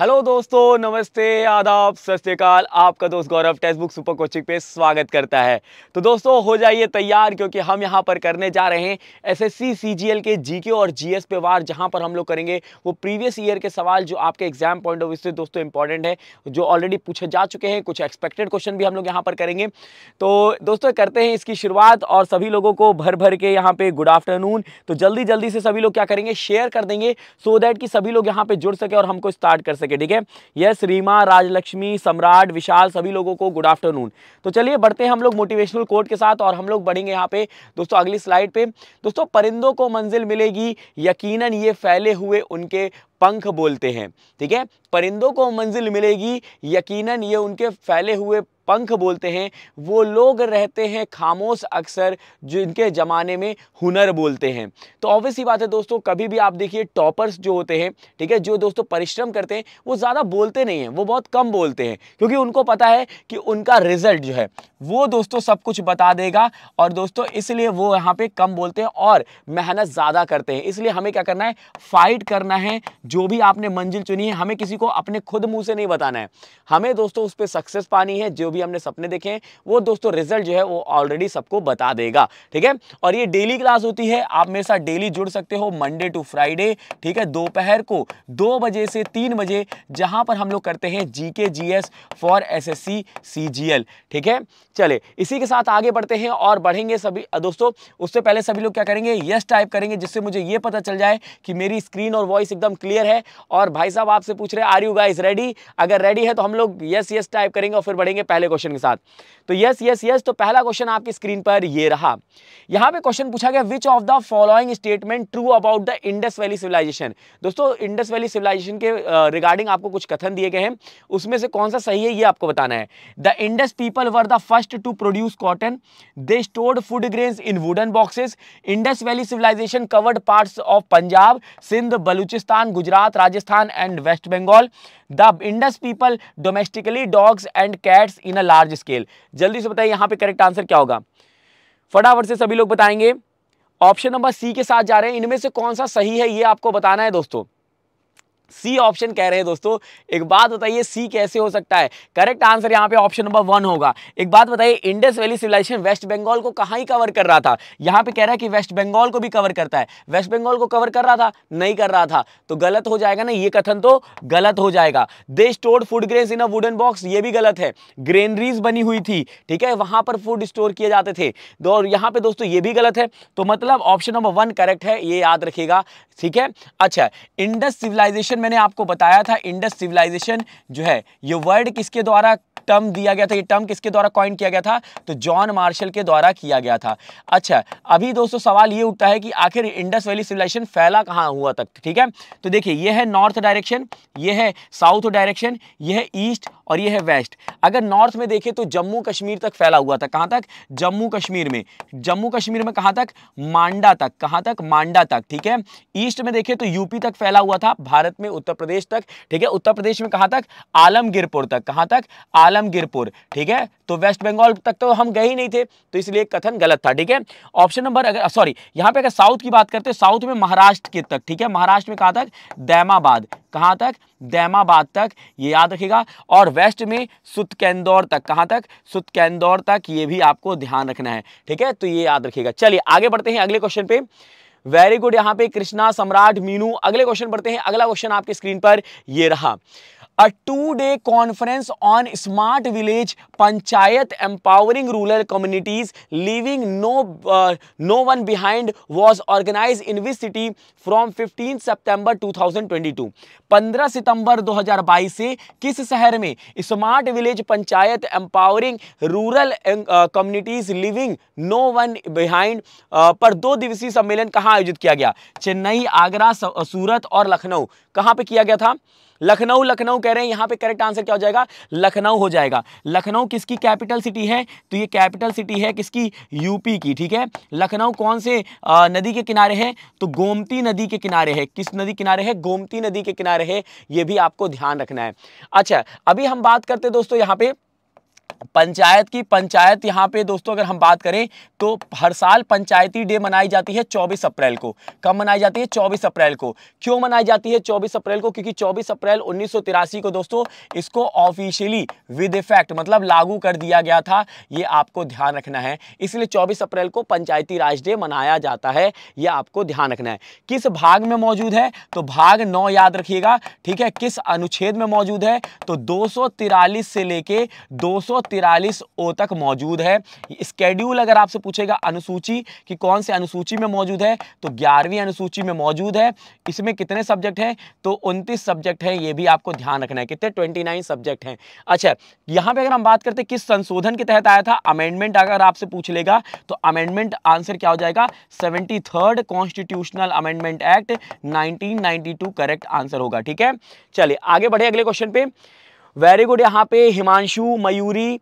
Hello दोस्तों नमस्ते आदाब सत आपका दोस्त Gaurav text book super coaching पे स्वागत करता है तो दोस्तों हो जाइए तैयार क्योंकि हम यहाँ पर करने जा रहे हैं एसएससी सीजीएल के जीके और जीएस पे वार जहाँ पर हम लोग करेंगे वो प्रीवियस ईयर के सवाल जो आपके एग्जाम पॉइंट ऑफ व्यू से दोस्तों इंपॉर्टेंट है जो ऑलरेडी पूछे जा चुके हैं कुछ एक्सपेक्टेड क्वेश्चन भी हम लोग यहाँ पर करेंगे तो दोस्तों करते हैं इसकी शुरुआत और सभी लोगों को भर भर के यहाँ पे गुड आफ्टरनून तो जल्दी जल्दी से सभी लोग क्या करेंगे शेयर कर देंगे सो दैट कि सभी लोग यहाँ पर जुड़ सके और हमको स्टार्ट कर सके ठीक है यस रीमा राजलक्ष्मी सम्राट विशाल सभी लोगों को गुड आफ्टरनून तो चलिए बढ़ते हैं हम लोग मोटिवेशनल कोर्ट के साथ और हम लोग बढ़ेंगे यहाँ पे दोस्तों अगली स्लाइड पे दोस्तों परिंदों को मंजिल मिलेगी यकीनन ये फैले हुए उनके पंख बोलते हैं ठीक है परिंदों को मंजिल मिलेगी यकीनन ये उनके फैले हुए पंख बोलते हैं वो लोग रहते हैं खामोश अक्सर जिनके ज़माने में हुनर बोलते हैं तो ऑब्वियस ही बात है दोस्तों कभी भी आप देखिए टॉपर्स जो होते हैं ठीक है जो दोस्तों परिश्रम करते हैं वो ज़्यादा बोलते नहीं हैं वो बहुत कम बोलते हैं क्योंकि उनको पता है कि उनका रिजल्ट जो है वो दोस्तों सब कुछ बता देगा और दोस्तों इसलिए वो यहाँ पर कम बोलते हैं और मेहनत ज़्यादा करते हैं इसलिए हमें क्या करना है फाइट करना है जो भी आपने मंजिल चुनी है हमें किसी को अपने खुद मुंह से नहीं बताना है हमें दोस्तों उस पर सक्सेस पानी है जो भी हमने सपने देखे हैं वो दोस्तों रिजल्ट जो है वो ऑलरेडी सबको बता देगा ठीक है और ये डेली क्लास होती है आप मेरे साथ डेली जुड़ सकते हो मंडे टू फ्राइडे ठीक है दोपहर को दो बजे से तीन बजे जहां पर हम लोग करते हैं G K G S for S S C C G L ठीक है चले इसी के साथ आगे बढ़ते हैं और बढ़ेंगे सभी दोस्तों उससे पहले सभी लोग क्या करेंगे यस टाइप करेंगे जिससे मुझे ये पता चल जाए कि मेरी स्क्रीन और वॉइस एकदम क्लियर क्लियर है और भाई साहब आपसे पूछ रहे आर यू गाइस रेडी अगर रेडी है तो हम लोग यस यस टाइप करेंगे और फिर बढ़ेंगे पहले क्वेश्चन के साथ तो यस यस यस तो पहला क्वेश्चन आपकी स्क्रीन पर ये रहा यहाँ पे क्वेश्चन पूछा गया which of the following statement true about the Indus valley civilization दोस्तों इंडस वैली सिविलाइजेशन के रिगार्डिंग आपको कुछ कथन दिए गए हैं उसमें से कौन सा सही है ये आपको बताना है the Indus people were the first to produce cotton they stored food grains in wooden boxes Indus valley civilization covered parts of Punjab Sindh Balochistan Gujarat Rajasthan and West Bengal the Indus people domestically dogs and cats in a large scale जल्दी से बताइए यहाँ पे correct answer क्या होगा फटाफट से सभी लोग बताएंगे ऑप्शन नंबर सी के साथ जा रहे हैं इनमें से कौन सा सही है ये आपको बताना है दोस्तों सी ऑप्शन कह रहे हैं दोस्तों एक बात बताइए सी कैसे हो सकता है करेक्ट आंसर यहाँ पे ऑप्शन नंबर वन होगा एक बात बताइए Indus valley civilization West Bengal को कहाँ ही कवर कर रहा था यहाँ पे कह रहा है कि वेस्ट बंगाल को भी कवर करता है वेस्ट बंगाल को कवर कर रहा था नहीं कर रहा था तो गलत हो जाएगा ना ये कथन तो गलत हो जाएगा they store food grain in a wooden box ये भी गलत है ग्रेनरीज बनी हुई थी ठीक है वहाँ पर फूड स्टोर किए जाते थे तो और यहाँ पर दोस्तों ये भी गलत है तो मतलब ऑप्शन नंबर वन करेक्ट है ये याद रखेगा ठीक है अच्छा इंडस सिविलाइजेशन मैंने आपको बताया था इंडस सिविलाइजेशन जो है ये वर्ड किसके द्वारा टर्म दिया गया था ये टर्म किसके द्वारा कॉइन किया गया था तो जॉन मार्शल के द्वारा किया गया था अच्छा अभी दोस्तों सवाल ये उठता है कि आखिर इंडस वैली सिविलाइजेशन फैला कहाँ हुआ तक ठीक है तो देखिए ये है नॉर्थ डायरेक्शन ये है साउथ डायरेक्शन ये है ईस्ट और ये है वेस्ट अगर नॉर्थ में देखें तो जम्मू कश्मीर तक फैला हुआ था कहाँ तक जम्मू कश्मीर में जम्मू कश्मीर में कहाँ तक मांडा तक कहाँ तक मांडा तक ठीक है ईस्ट में देखें तो यूपी तक फैला हुआ था भारत में उत्तर प्रदेश तक ठीक है उत्तर प्रदेश में कहाँ तक आलमगीरपुर तक कहाँ तक आलमगीरपुर ठीक है तो वेस्ट बंगाल तक तो हम गए ही नहीं थे तो इसलिए कथन गलत था ठीक है ऑप्शन नंबर अगर सॉरी यहाँ पे अगर साउथ की बात करते हैं साउथ में महाराष्ट्र के तक ठीक है महाराष्ट्र में कहाँ तक दैमाबाद कहाँ तक दैमाबाद तक ये याद रखेगा और वेस्ट में सुतकैंदौर तक कहाँ तक सुतकैंदौर तक ये भी आपको ध्यान रखना है ठीक है तो ये याद रखिएगा चलिए आगे बढ़ते हैं अगले क्वेश्चन पे वेरी गुड यहाँ पे कृष्णा सम्राट मीनू अगले क्वेश्चन पढ़ते हैं अगला क्वेश्चन आपके स्क्रीन पर ये रहा a two-day conference on smart village panchayat empowering rural communities leaving no uh, no one behind was organized in which city from 15 सितंबर 2022 15 सितंबर 2022 से किस शहर में smart village panchayat empowering rural communities living no one behind पर दो दिवसीय सम्मेलन कहाँ आयोजित किया गया चेन्नई आगरा सूरत और लखनऊ कहाँ पे किया गया था लखनऊ लखनऊ कह रहे हैं यहां पे करेक्ट आंसर क्या हो जाएगा लखनऊ हो जाएगा लखनऊ किसकी कैपिटल सिटी है तो ये कैपिटल सिटी है किसकी यूपी की ठीक है लखनऊ कौन से आ, नदी के किनारे है तो गोमती नदी के किनारे है किस नदी किनारे है गोमती नदी के किनारे है ये भी आपको ध्यान रखना है अच्छा अभी हम बात करते दोस्तों यहां पर पंचायत की पंचायत यहाँ पे दोस्तों अगर हम बात करें तो हर साल पंचायती डे मनाई जाती है 24 अप्रैल को कब मनाई जाती है 24 अप्रैल को क्यों मनाई जाती है 24 अप्रैल को क्योंकि 24 अप्रैल उन्नीस को दोस्तों इसको ऑफिशियली विद इफेक्ट मतलब लागू कर दिया गया था ये आपको ध्यान रखना है इसलिए चौबीस अप्रैल को पंचायती राज डे मनाया जाता है यह आपको ध्यान रखना है किस भाग में मौजूद है तो भाग नौ याद रखिएगा ठीक है किस अनुच्छेद में मौजूद है तो दो से लेके दो तिरालीस ओ तक मौजूद है स्केड्यूल अगर आपसे पूछेगा अनुसूची कि कौन से अनुसूची में मौजूद है तो ग्यारहवीं अनुसूची में मौजूद है इसमें कितने सब्जेक्ट हैं तो उनतीस सब्जेक्ट हैं ये भी आपको ध्यान रखना है कितने ट्वेंटी नाइन सब्जेक्ट हैं अच्छा यहाँ पर अगर हम बात करते किस संशोधन के तहत आया था अमेंडमेंट अगर आपसे पूछ लेगा तो अमेंडमेंट आंसर क्या हो जाएगा seventy third constitutional amendment act 1992 correct answer होगा ठीक है चलिए आगे बढ़े अगले क्वेश्चन पे वेरी गुड यहाँ पे हिमांशु मयूरी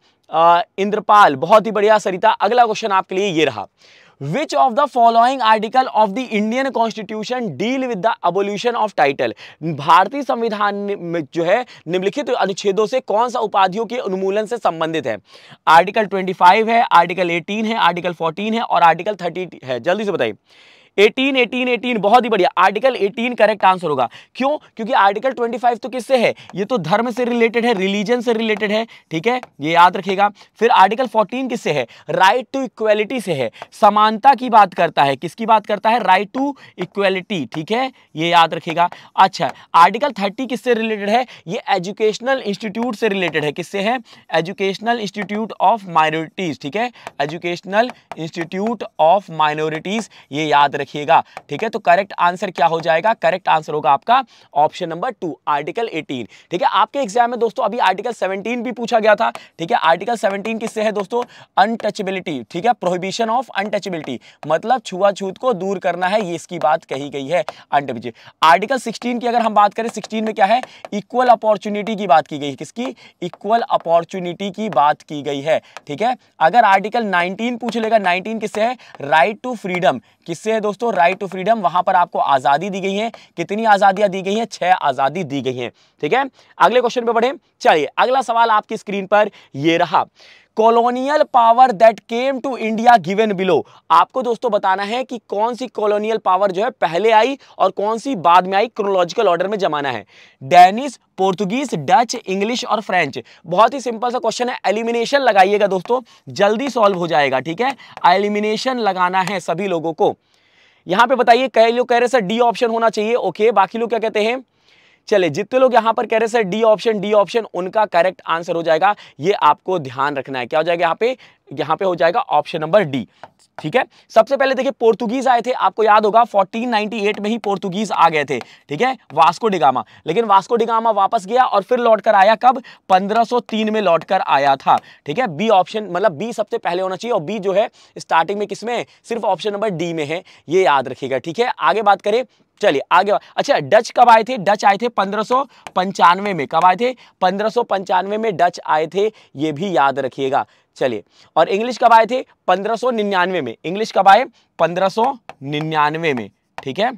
इंद्रपाल बहुत ही बढ़िया सरिता अगला क्वेश्चन आपके लिए ये रहा which of the following article of the Indian constitution deal with the abolition of title भारतीय संविधान में जो है निम्नलिखित तो अनुच्छेदों से कौन सा उपाधियों के उन्मूलन से संबंधित है आर्टिकल 25 है आर्टिकल 18 है आर्टिकल 14 है और आर्टिकल 30 है जल्दी से बताइए एटीन एटीन एटीन बहुत ही बढ़िया आर्टिकल एटीन करेक्ट आंसर होगा क्यों क्योंकि आर्टिकल ट्वेंटी फाइव तो किससे है ये तो धर्म से रिलेटेड है रिलीजन से रिलेटेड है ठीक है ये याद रखेगा फिर आर्टिकल फोर्टीन किससे है राइट टू इक्वेलिटी से है समानता की बात करता है किसकी बात करता है राइट टू इक्वेलिटी ठीक है ये याद रखेगा अच्छा आर्टिकल थर्टी किससे रिलेटेड है ये एजुकेशनल इंस्टीट्यूट से रिलेटेड है किससे है एजुकेशनल इंस्टीट्यूट ऑफ माइनॉरिटीज ठीक है एजुकेशनल इंस्टीट्यूट ऑफ माइनॉरिटीज ये याद रखिएगा ठीक है तो करेक्ट आंसर क्या हो जाएगा करेक्ट आंसर होगा आपका option number two article eighteen ठीक है आपके एग्जाम में दोस्तों अभी आर्टिकल सेवनटीन भी पूछा गया था ठीक है आर्टिकल सेवनटीन किससे है दोस्तों अनटचेबिलिटी ठीक है प्रोहिबिशन ऑफ अनटचेबिलिटी मतलब छुआछूत को दूर करना है ये इसकी बात कही गई है अनटचेबिलिटी आर्टिकल सिक्सटीन की अगर हम बात करें सिक्सटीन में क्या है इक्वल अपॉर्चुनिटी की बात की गई है किसकी इक्वल अपॉर्चुनिटी की बात की गई है ठीक है अगर आर्टिकल नाइनटीन पूछ लेगा नाइनटीन किससे है राइट टू फ्रीडम किससे है दोस्तों राइट टू फ्रीडम वहां पर आपको आज़ादी दी गई है कितनी आज़ादियां दी गई हैं छह आज़ादी दी गई हैं ठीक है अगले क्वेश्चन पे बढ़े चलिए अगला सवाल आपकी स्क्रीन पर ये रहा colonial power that came to India given below आपको दोस्तों बताना है कि कौन सी कॉलोनियल पावर जो है पहले आई और कौन सी बाद में आई क्रोनोलॉजिकल ऑर्डर में जमाना है डेनिस पोर्तुगीज डच इंग्लिश और फ्रेंच बहुत ही सिंपल सा क्वेश्चन है एलिमिनेशन लगाइएगा दोस्तों जल्दी सॉल्व हो जाएगा ठीक है एलिमिनेशन लगाना है सभी लोगों को यहां पे बताइए कई लोग कह रहे सर डी ऑप्शन होना चाहिए ओके बाकी लोग क्या कहते हैं चले जितने लोग यहाँ पर कह रहे sir D option D option उनका करेक्ट आंसर हो जाएगा ये आपको ध्यान रखना है क्या हो जाएगा यहां पे यहाँ पे हो जाएगा ऑप्शन नंबर डी ठीक है सबसे पहले देखिए पोर्तुगीज आए थे आपको याद होगा 1498 में ही पोर्तुगीज आ गए थे ठीक है वास्को डिगामा लेकिन वास्को डिगामा वापस गया और फिर लौट कर आया कब 1503 में लौट कर आया था ठीक है बी ऑप्शन मतलब बी सबसे पहले होना चाहिए और बी जो है स्टार्टिंग में किसमें सिर्फ ऑप्शन नंबर डी में है ये याद रखिएगा ठीक है आगे बात करें चलिए आगे अच्छा डच कब आए थे डच आए थे पंद्रह में कब आए थे पंद्रह में डच आए थे ये भी याद रखिएगा चलिए और इंग्लिश कब आए थे पंद्रह में इंग्लिश कब आए पंद्रह में ठीक है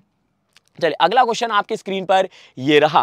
चलिए अगला क्वेश्चन आपके स्क्रीन पर ये रहा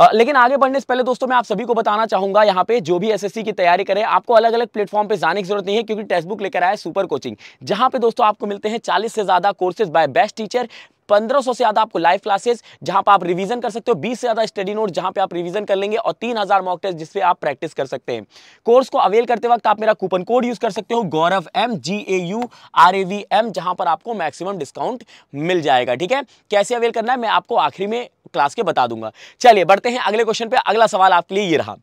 आ, लेकिन आगे बढ़ने से पहले दोस्तों मैं आप सभी को बताना चाहूंगा यहाँ पे जो भी एसएससी की तैयारी करें आपको अलग अलग प्लेटफॉर्म पे जाने की जरूरत नहीं है क्योंकि टेक्स्ट बुक लेकर आए सुपर कोचिंग जहां पे दोस्तों आपको मिलते हैं 40 से ज़्यादा कोर्सेज बाय बेस्ट टीचर पंद्रह से ज़्यादा आपको लाइव क्लासेस जहां पर आप रिविजन कर सकते हो बीस से ज़्यादा स्टडी नोट जहां पर आप रिविजन कर लेंगे और तीन हज़ार मॉक टेस्ट जिसपे आप प्रैक्टिस कर सकते हैं कोर्स को अवेल करते वक्त आप मेरा कूपन कोड यूज़ कर सकते हो Gaurav M G A U R A V M जहां पर आपको मैक्सिमम डिस्काउंट मिल जाएगा ठीक है कैसे अवेल करना है मैं आपको आखिरी में क्लास के बता दूंगा चलिए बढ़ते हैं अगले क्वेश्चन पे अगला सवाल आपके लिए ये रहा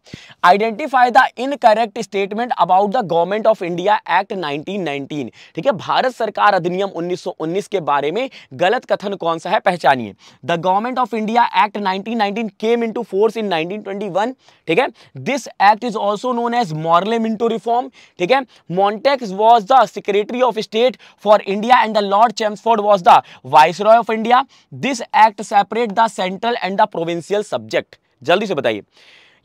identify the incorrect statement about the government of India act 1919 ठीक है भारत सरकार अधिनियम 1919 के बारे में गलत कथन संगठन कौन सा है पहचानिए the government of India act 1919 came into force in 1921 ठीक है this act is also known as Morley Minto reform ठीक है Montagu was the secretary of state for India and the lord Chelmsford was the viceroy of India this act separate the central and the provincial subject जल्दी से बताइए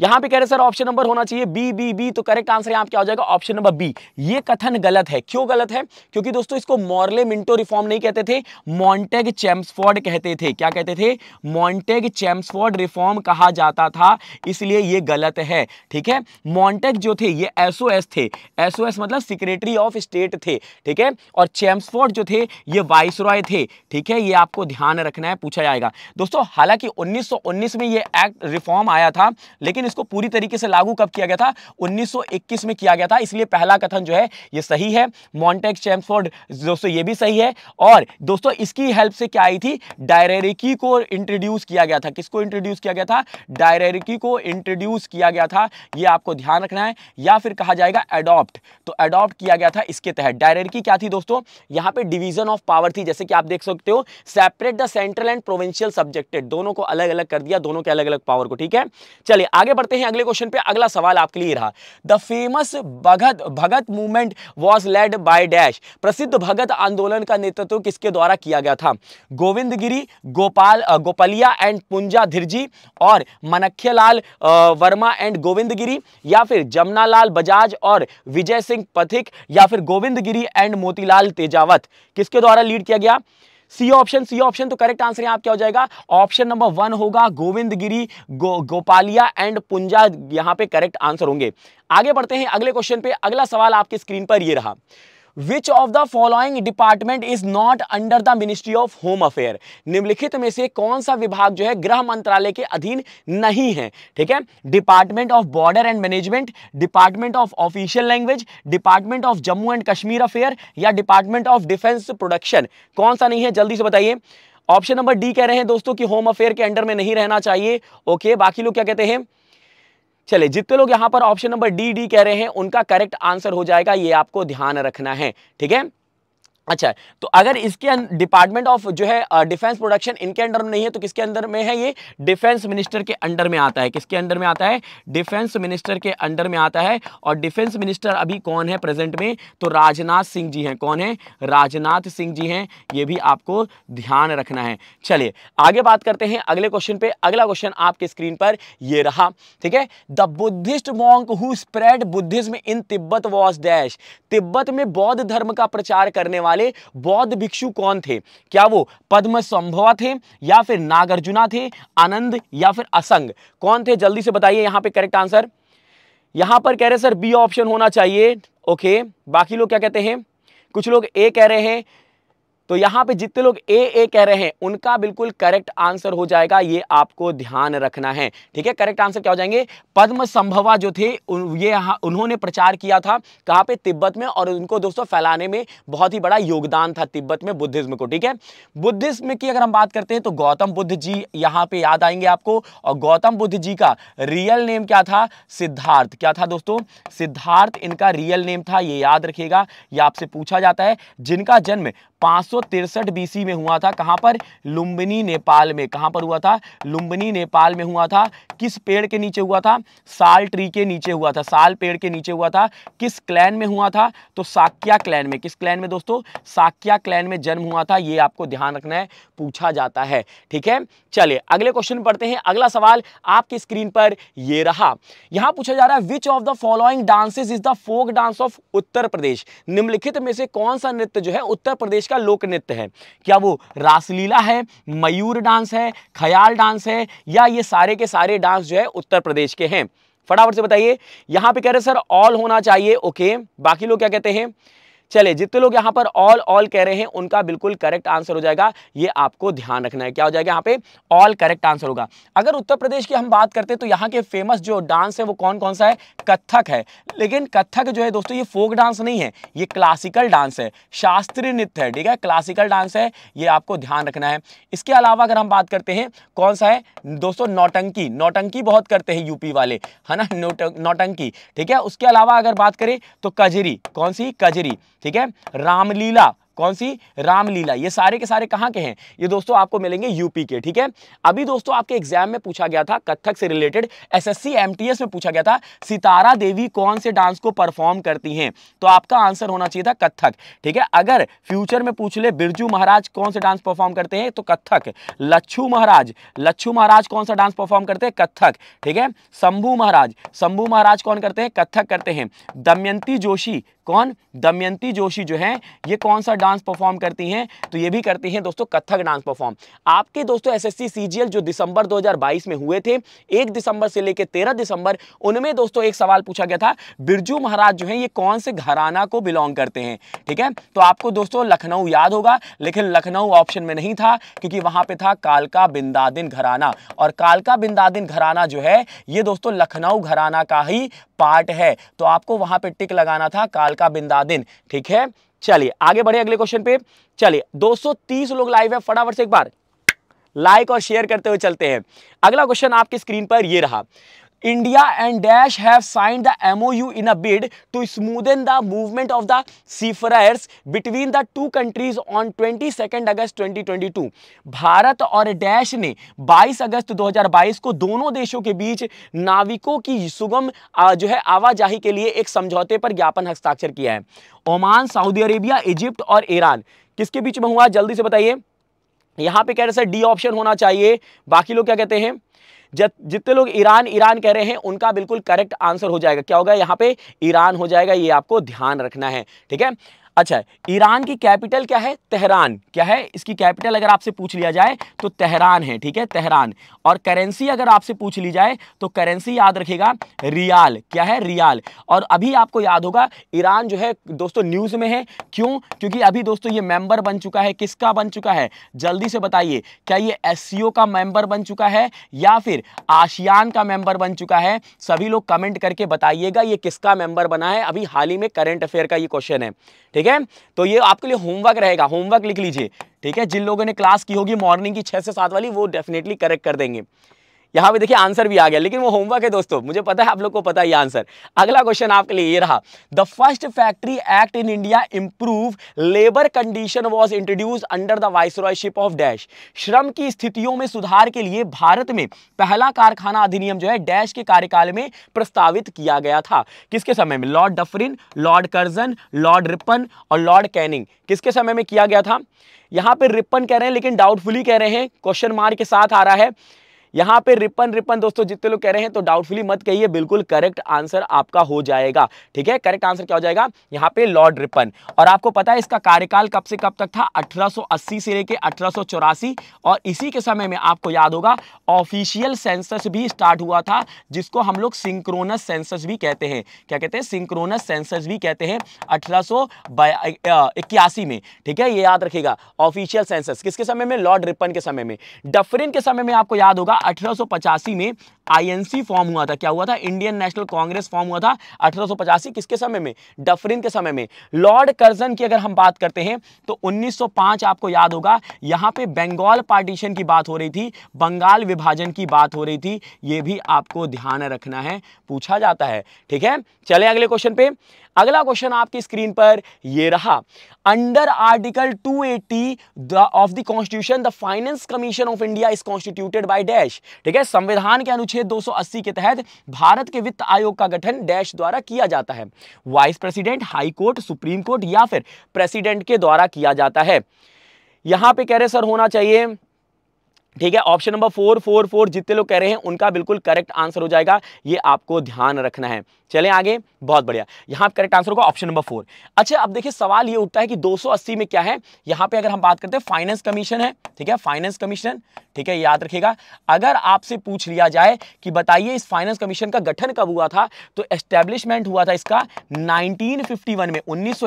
यहां पे कह रहे sir option number होना चाहिए बी बी बी तो करेक्ट आंसर यहां क्या हो जाएगा ऑप्शन नंबर बी ये कथन गलत है क्यों गलत है क्योंकि दोस्तों इसको मॉर्ले मिंटो रिफॉर्म नहीं कहते थे मॉन्टेग चैम्सफोर्ड कहते थे क्या कहते थे मॉन्टेग चैम्सफोर्ड रिफॉर्म कहा जाता था इसलिए ये गलत है ठीक है मॉन्टेग जो थे ये एसओएस थे एसओएस मतलब सेक्रेटरी ऑफ स्टेट थे ठीक है और चैम्सफोर्ड जो थे ये वाइस थे ठीक है ये आपको ध्यान रखना है पूछा जाएगा दोस्तों हालांकि उन्नीस में ये एक्ट रिफॉर्म आया था लेकिन लेकिन इसको पूरी तरीके से लागू कब किया गया था 1921 में किया गया था इसलिए पहला कथन जो है ये सही है मॉन्टेक्स चैम्सफोर्ड दोस्तों ये भी सही है और दोस्तों इसकी हेल्प से क्या आई थी डायरेरिकी को इंट्रोड्यूस किया गया था किसको इंट्रोड्यूस किया गया था डायरेरिकी को इंट्रोड्यूस किया गया था ये आपको ध्यान रखना है या फिर कहा जाएगा एडॉप्ट तो एडॉप्ट किया गया था इसके तहत डायरेरिकी क्या थी दोस्तों यहाँ पर डिवीजन ऑफ पावर थी जैसे कि आप देख सकते हो separate the central and provincial subjected दोनों को अलग अलग कर दिया दोनों के अलग अलग पावर को ठीक है चलिए आगे बढ़ते हैं अगले क्वेश्चन पे अगला सवाल आपके लिए रहा the famous Bhagat Bhagat movement was led by dash प्रसिद्ध भगत आंदोलन का नेतृत्व किसके द्वारा किया गया था गोविंद गिरी गोपाल गोपालिया एंड पुंजा धिरजी और मनख्यलाल वर्मा एंड गोविंद गिरी या फिर जमनालाल बजाज और विजय सिंह पथिक या फिर गोविंद गिरी एंड मोतीलाल तेजावत किसके द्वारा लीड किया गया सी ऑप्शन सी ऑप्शन तो करेक्ट आंसर यहाँ क्या हो जाएगा ऑप्शन नंबर वन होगा गिरी गो, गोपालिया एंड पुंजा यहाँ पे करेक्ट आंसर होंगे आगे बढ़ते हैं अगले क्वेश्चन पे अगला सवाल आपकी स्क्रीन पर ये रहा which of the following department is not under the ministry of home affair निम्नलिखित में से कौन सा विभाग जो है गृह मंत्रालय के अधीन नहीं है ठीक है department of border and management department of official language department of Jammu and Kashmir affair या डिपार्टमेंट ऑफ डिफेंस प्रोडक्शन कौन सा नहीं है जल्दी से बताइए ऑप्शन नंबर डी कह रहे हैं दोस्तों कि होम अफेयर के अंडर में नहीं रहना चाहिए ओके बाकी लोग क्या कहते हैं चले जितने लोग यहां पर ऑप्शन नंबर डी डी कह रहे हैं उनका करेक्ट आंसर हो जाएगा ये आपको ध्यान रखना है ठीक है अच्छा तो अगर इसके डिपार्टमेंट अं-, ऑफ जो है डिफेंस प्रोडक्शन इनके अंडर में नहीं है तो किसके अंदर में है ये डिफेंस मिनिस्टर के अंडर में आता है किसके अंडर में आता है डिफेंस मिनिस्टर के अंडर में आता है और डिफेंस मिनिस्टर अभी कौन है प्रेजेंट में तो राजनाथ सिंह जी हैं कौन है राजनाथ सिंह जी हैं ये भी आपको ध्यान रखना है चलिए आगे बात करते हैं अगले क्वेश्चन पे अगला क्वेश्चन आपके स्क्रीन पर यह रहा ठीक है the Buddhist monk who spread Buddhism in Tibet was dash Tibet में बौद्ध धर्म का प्रचार करने वाले वाले बौद्ध भिक्षु कौन थे क्या वो पद्म संभवा थे या फिर नागार्जुना थे आनंद या फिर असंग कौन थे जल्दी से बताइए यहां पे करेक्ट आंसर यहां पर कह रहे सर बी ऑप्शन होना चाहिए ओके बाकी लोग क्या कहते हैं कुछ लोग ए कह रहे हैं तो यहां पे जितने लोग ए ए कह रहे हैं उनका बिल्कुल करेक्ट आंसर हो जाएगा ये आपको ध्यान रखना है ठीक है करेक्ट आंसर क्या हो जाएंगे पद्म संभवा जो थे उन, ये उन्होंने प्रचार किया था कहां पे तिब्बत में और उनको दोस्तों फैलाने में बहुत ही बड़ा योगदान था तिब्बत में बुद्धिज्म को ठीक है बुद्धिज्म की अगर हम बात करते हैं तो गौतम बुद्ध जी यहां पर याद आएंगे आपको और गौतम बुद्ध जी का रियल नेम क्या था सिद्धार्थ क्या था दोस्तों सिद्धार्थ इनका रियल नेम था ये याद रखिएगा ये आपसे पूछा जाता है जिनका जन्म पांच एक बीसी में हुआ था कहाँ पर लुम्बिनी नेपाल में कहाँ पर हुआ था लुम्बिनी नेपाल में हुआ था किस पेड़ के नीचे हुआ था साल ट्री के नीचे हुआ था साल पेड़ के नीचे हुआ था किस क्लैन में हुआ था तो साक्या क्लैन में किस क्लैन में दोस्तों साक्या क्लैन में जन्म हुआ था ये आपको ध्यान रखना है पूछा जाता है ठीक है चलिए अगले क्वेश्चन पढ़ते हैं अगला सवाल आपकी स्क्रीन पर ये रहा यहां पूछा जा रहा है which of the following dances is the folk dance of Uttar Pradesh निम्नलिखित में से कौन सा नृत्य जो है उत्तर प्रदेश का लोक नृत्य है क्या वो रासलीला है मयूर डांस है खयाल डांस है या ये सारे के सारे डांस जो है उत्तर प्रदेश के हैं फटाफट से बताइए यहां पे कह रहे सर ऑल होना चाहिए ओके बाकी लोग क्या कहते हैं चले जितने लोग यहाँ पर ऑल ऑल कह रहे हैं उनका बिल्कुल करेक्ट आंसर हो जाएगा ये आपको ध्यान रखना है क्या हो जाएगा यहाँ पे ऑल करेक्ट आंसर होगा अगर उत्तर प्रदेश की हम बात करते हैं तो यहाँ के फेमस जो डांस है वो कौन कौन सा है कथक है लेकिन कथक जो है दोस्तों ये फोक डांस नहीं है ये क्लासिकल डांस है शास्त्रीय नृत्य है ठीक है क्लासिकल डांस है ये आपको ध्यान रखना है इसके अलावा अगर हम बात करते हैं कौन सा है दोस्तों नौटंकी नौटंकी बहुत करते हैं यूपी वाले है ना नौटंकी ठीक है उसके अलावा अगर बात करें तो कजरी कौन सी कजरी ठीक है रामलीला कौन सी रामलीला ये सारे के सारे कहाँ के हैं ये दोस्तों आपको मिलेंगे यूपी के ठीक है अभी दोस्तों आपके एग्जाम में पूछा गया था कथक से रिलेटेड एसएससी एमटीएस में पूछा गया था सितारा देवी कौन से डांस को परफॉर्म करती हैं तो आपका आंसर होना चाहिए था कथक ठीक है अगर फ्यूचर में पूछ ले बिरजू महाराज कौन से डांस परफॉर्म करते हैं तो कत्थक लच्छू महाराज लच्छू महाराज कौन सा डांस परफॉर्म करते हैं कत्थक ठीक है शंभू महाराज शंभू महाराज कौन करते हैं कत्थक करते हैं दमयंती जोशी कौन दमयंती जोशी जो है ये कौन सा डांस परफॉर्म करती हैं तो ये भी करती हैं दोस्तों कथक डांस परफॉर्म आपके दोस्तों एसएससी सीजीएल जो दिसंबर 2022 में हुए थे एक दिसंबर से लेकर तेरह दिसंबर उनमें दोस्तों एक सवाल पूछा गया था बिरजू महाराज जो है ये कौन से घराना को बिलोंग करते हैं ठीक है तो आपको दोस्तों लखनऊ याद होगा लेकिन लखनऊ ऑप्शन में नहीं था क्योंकि वहां पर था कालका बिंदादिन घराना और कालका बिंदादिन घराना जो है ये दोस्तों लखनऊ घराना का ही पार्ट है तो आपको वहां पे टिक लगाना था कालका बिंदादिन ठीक है चलिए आगे बढ़े अगले क्वेश्चन पे चलिए 230 लोग लाइव है फटाफट से एक बार लाइक और शेयर करते हुए चलते हैं अगला क्वेश्चन आपकी स्क्रीन पर ये रहा India India and Dash have signed the MOU in a bid to smoothen the movement of the between the two countries on twenty second August twenty twenty two Bharat और डैश ने बाईस अगस्त दो हजार बाईस को दोनों देशों के बीच नाविकों की सुगम जो है आवाजाही के लिए एक समझौते पर ज्ञापन हस्ताक्षर किया है ओमान सऊदी अरेबिया इजिप्ट और ईरान किसके बीच में हुआ जल्दी से बताइए यहाँ पे कह रहे सर डी ऑप्शन होना चाहिए बाकी लोग क्या कहते हैं जितने लोग ईरान ईरान कह रहे हैं उनका बिल्कुल करेक्ट आंसर हो जाएगा क्या होगा यहां पे ईरान हो जाएगा ये आपको ध्यान रखना है ठीक है अच्छा ईरान की कैपिटल क्या है तेहरान क्या है इसकी कैपिटल अगर आपसे पूछ लिया जाए तो तेहरान है ठीक है तेहरान और करेंसी अगर आपसे पूछ ली जाए तो करेंसी याद रखेगा रियाल क्या है रियाल और अभी आपको याद होगा ईरान जो है दोस्तों न्यूज़ में है क्यों क्योंकि अभी दोस्तों ये मेंबर बन चुका है किसका बन चुका है जल्दी से बताइए क्या ये एस का मेंबर बन चुका है या फिर आशियान का मेंबर बन चुका है सभी लोग कमेंट करके बताइएगा ये किसका मेंबर बना है अभी हाल ही में करेंट अफेयर का ये क्वेश्चन है ठीक है ठीक है तो ये आपके लिए होमवर्क रहेगा होमवर्क लिख लीजिए ठीक है जिन लोगों ने क्लास की होगी मॉर्निंग की छह से सात वाली वो डेफिनेटली करेक्ट कर देंगे यहाँ पे देखिए आंसर भी आ गया लेकिन वो होमवर्क है दोस्तों मुझे पता है आप लोग को पता है आंसर अगला क्वेश्चन आपके लिए ये रहा the first factory act in India improve labour condition was introduce under the viceroyship of dash श्रम की स्थितियों में सुधार के लिए भारत में पहला कारखाना अधिनियम जो है डैश के कार्यकाल में प्रस्तावित किया गया था किसके समय में lord Dufferin lord Curzon lord Ripon और लॉर्ड कैनिंग किसके समय में किया गया था यहाँ पर रिपन कह रहे हैं लेकिन डाउटफुली कह रहे हैं क्वेश्चन मार्क के साथ आ रहा है यहाँ पे रिपन रिपन दोस्तों जितने लोग कह रहे हैं तो डाउटफुली मत कहिए बिल्कुल करेक्ट आंसर आपका हो जाएगा ठीक है करेक्ट आंसर क्या हो जाएगा यहाँ पे लॉर्ड रिपन और आपको पता है इसका कार्यकाल कब से कब तक था 1880 से लेके अठारह और इसी के समय में आपको याद होगा ऑफिशियल सेंसस भी स्टार्ट हुआ था जिसको हम लोग सिंक्रोनस सेंसस भी कहते हैं क्या कहते हैं सिंक्रोनस सेंसस भी कहते हैं अठारह में ठीक है ये याद रखेगा ऑफिशियल सेंसस किसके समय में लॉर्ड रिपन के समय में डफरिन के समय में आपको याद होगा अठारह में आईएनसी फॉर्म हुआ था क्या हुआ था इंडियन नेशनल कांग्रेस फॉर्म हुआ था अठारह किसके समय में डफरिन के समय में लॉर्ड कर्जन की अगर हम बात करते हैं तो 1905 आपको याद होगा यहां पे बंगाल पार्टीशन की बात हो रही थी बंगाल विभाजन की बात हो रही थी यह भी आपको ध्यान रखना है पूछा जाता है ठीक है चले अगले क्वेश्चन पे अगला क्वेश्चन आपकी स्क्रीन पर यह रहा under article 280 eighty of the constitution the finance commission of India is constituted by dash ठीक है संविधान के अनुच्छेद 280 के तहत भारत के वित्त आयोग का गठन डैश द्वारा किया जाता है vice president high court supreme court या फिर प्रेसिडेंट के द्वारा किया जाता है यहां पे कह रहे सर होना चाहिए ठीक है option number four four four जितने लोग कह रहे हैं उनका बिल्कुल करेक्ट आंसर हो जाएगा ये आपको ध्यान रखना है चले आगे बहुत बढ़िया यहाँ करेक्ट आंसर होगा ऑप्शन नंबर फोर अच्छा अब देखिए सवाल ये उठता है कि 280 में क्या है यहाँ पे अगर हम बात करते हैं फाइनेंस कमीशन है ठीक है फाइनेंस कमीशन ठीक है याद रखेगा अगर आपसे पूछ लिया जाए कि बताइए इस फाइनेंस कमीशन का गठन कब हुआ था तो एस्टेब्लिशमेंट हुआ था इसका नाइनटीन में उन्नीस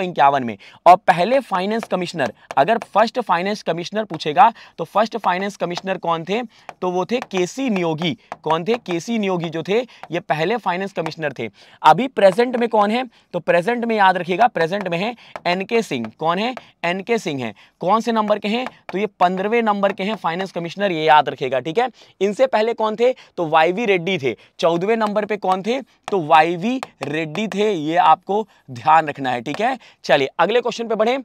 में और पहले फाइनेंस कमिश्नर अगर फर्स्ट फाइनेंस कमिश्नर पूछेगा तो फर्स्ट फाइनेंस कमिश्नर कौन थे तो वो थे केसी नियोगी कौन थे केसी नियोगी जो थे ये पहले फाइनेंस कमिश्नर थे अभी प्रेजेंट में कौन है तो प्रेजेंट में याद रखिएगा प्रेजेंट में है एन के सिंह कौन है एन के सिंह है कौन से नंबर के हैं तो ये पंद्रहवें नंबर के हैं फाइनेंस कमिश्नर ये याद रखेगा ठीक है इनसे पहले कौन थे तो वाई रेड्डी थे चौदहवें नंबर पर कौन थे तो वाई रेड्डी थे ये आपको ध्यान रखना है ठीक है चलिए अगले क्वेश्चन पे बढ़े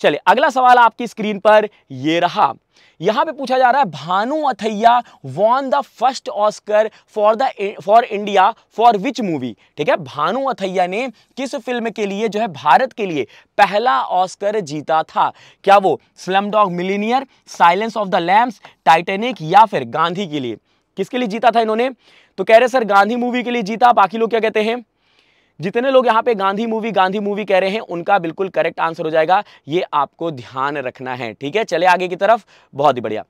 चलिए अगला सवाल आपकी स्क्रीन पर ये रहा यहां पे पूछा जा रहा है Bhanu Athaiya won the first Oscar for the for India for which movie ठीक है भानु अथैया ने किस फिल्म के लिए जो है भारत के लिए पहला ऑस्कर जीता था क्या वो slum dog millionaire silence of the lambs Titanic या फिर गांधी के लिए किसके लिए जीता था इन्होंने तो कह रहे सर गांधी मूवी के लिए जीता बाकी लोग क्या कहते हैं जितने लोग यहाँ पे गांधी मूवी गांधी मूवी कह रहे हैं उनका बिल्कुल करेक्ट आंसर हो जाएगा ये आपको ध्यान रखना है ठीक है चले आगे की तरफ बहुत ही बढ़िया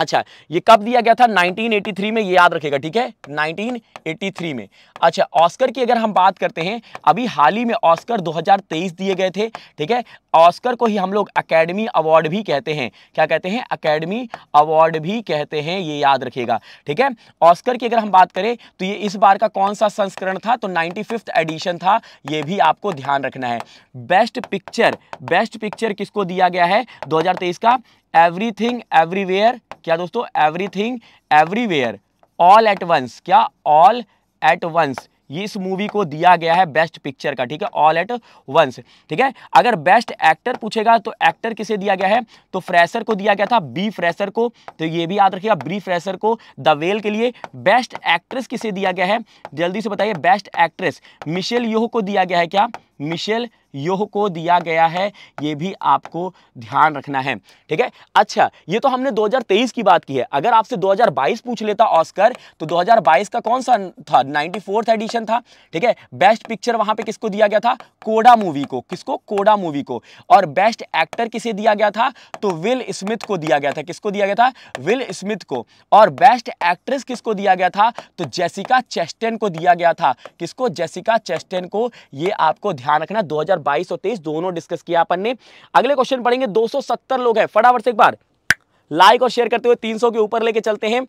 अच्छा ये कब दिया गया था 1983 में ये याद रखेगा ठीक है 1983 में अच्छा ऑस्कर की अगर हम बात करते हैं अभी हाल ही में ऑस्कर 2023 दिए गए थे ठीक है ऑस्कर को ही हम लोग अकेडमी अवार्ड भी कहते हैं क्या कहते हैं अकेडमी अवार्ड भी कहते हैं ये याद रखेगा ठीक है ऑस्कर की अगर हम बात करें तो ये इस बार का कौन सा संस्करण था तो नाइन्टी एडिशन था ये भी आपको ध्यान रखना है बेस्ट पिक्चर बेस्ट पिक्चर किसको दिया गया है दो का एवरीथिंग एवरीवेयर क्या दोस्तों everything everywhere all at once क्या ऑल एट वंस ये इस मूवी को दिया गया है बेस्ट पिक्चर का ठीक है ऑल एट वंस ठीक है अगर बेस्ट एक्टर पूछेगा तो एक्टर किसे दिया गया है तो फ्रेशर को दिया गया था बी फ्रेशर को तो ये भी याद रखिएगा बी फ्रेशर को द वेल के लिए बेस्ट एक्ट्रेस किसे दिया गया है जल्दी से बताइए बेस्ट एक्ट्रेस मिशेल योह को दिया गया है क्या मिशेल योह को दिया गया है ये भी आपको ध्यान रखना है ठीक है अच्छा ये तो हमने 2023 की बात की है अगर आपसे 2022 पूछ लेता ऑस्कर तो 2022 का कौन सा था नाइन्टी एडिशन था ठीक है बेस्ट पिक्चर वहां पे किसको दिया गया था कोडा मूवी को किसको कोडा मूवी को और बेस्ट एक्टर किसे दिया गया था तो विल स्मिथ को दिया गया था किसको दिया गया था विल स्मिथ को और बेस्ट एक्ट्रेस किसको दिया गया था तो जेसिका चेस्टेन को दिया गया था किसको जेसिका चेस्टेन को ये आपको ध्यान ध्यान रखना 2022 और 23 दोनों डिस्कस किया अपन ने अगले क्वेश्चन पढ़ेंगे 270 लोग हैं फटाफट से एक बार लाइक और शेयर करते हुए 300 के ऊपर लेके चलते हैं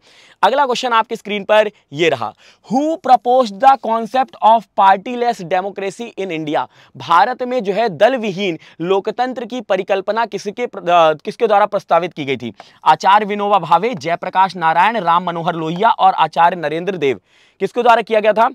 अगला क्वेश्चन आपकी स्क्रीन पर ये रहा who propose the concept of partyless democracy in India Bharat में जो है दल विहीन लोकतंत्र की परिकल्पना किसके किसके द्वारा प्रस्तावित की गई थी आचार्य विनोबा भावे जयप्रकाश नारायण राम मनोहर लोहिया और आचार्य नरेंद्र देव किसके द्वारा किया गया था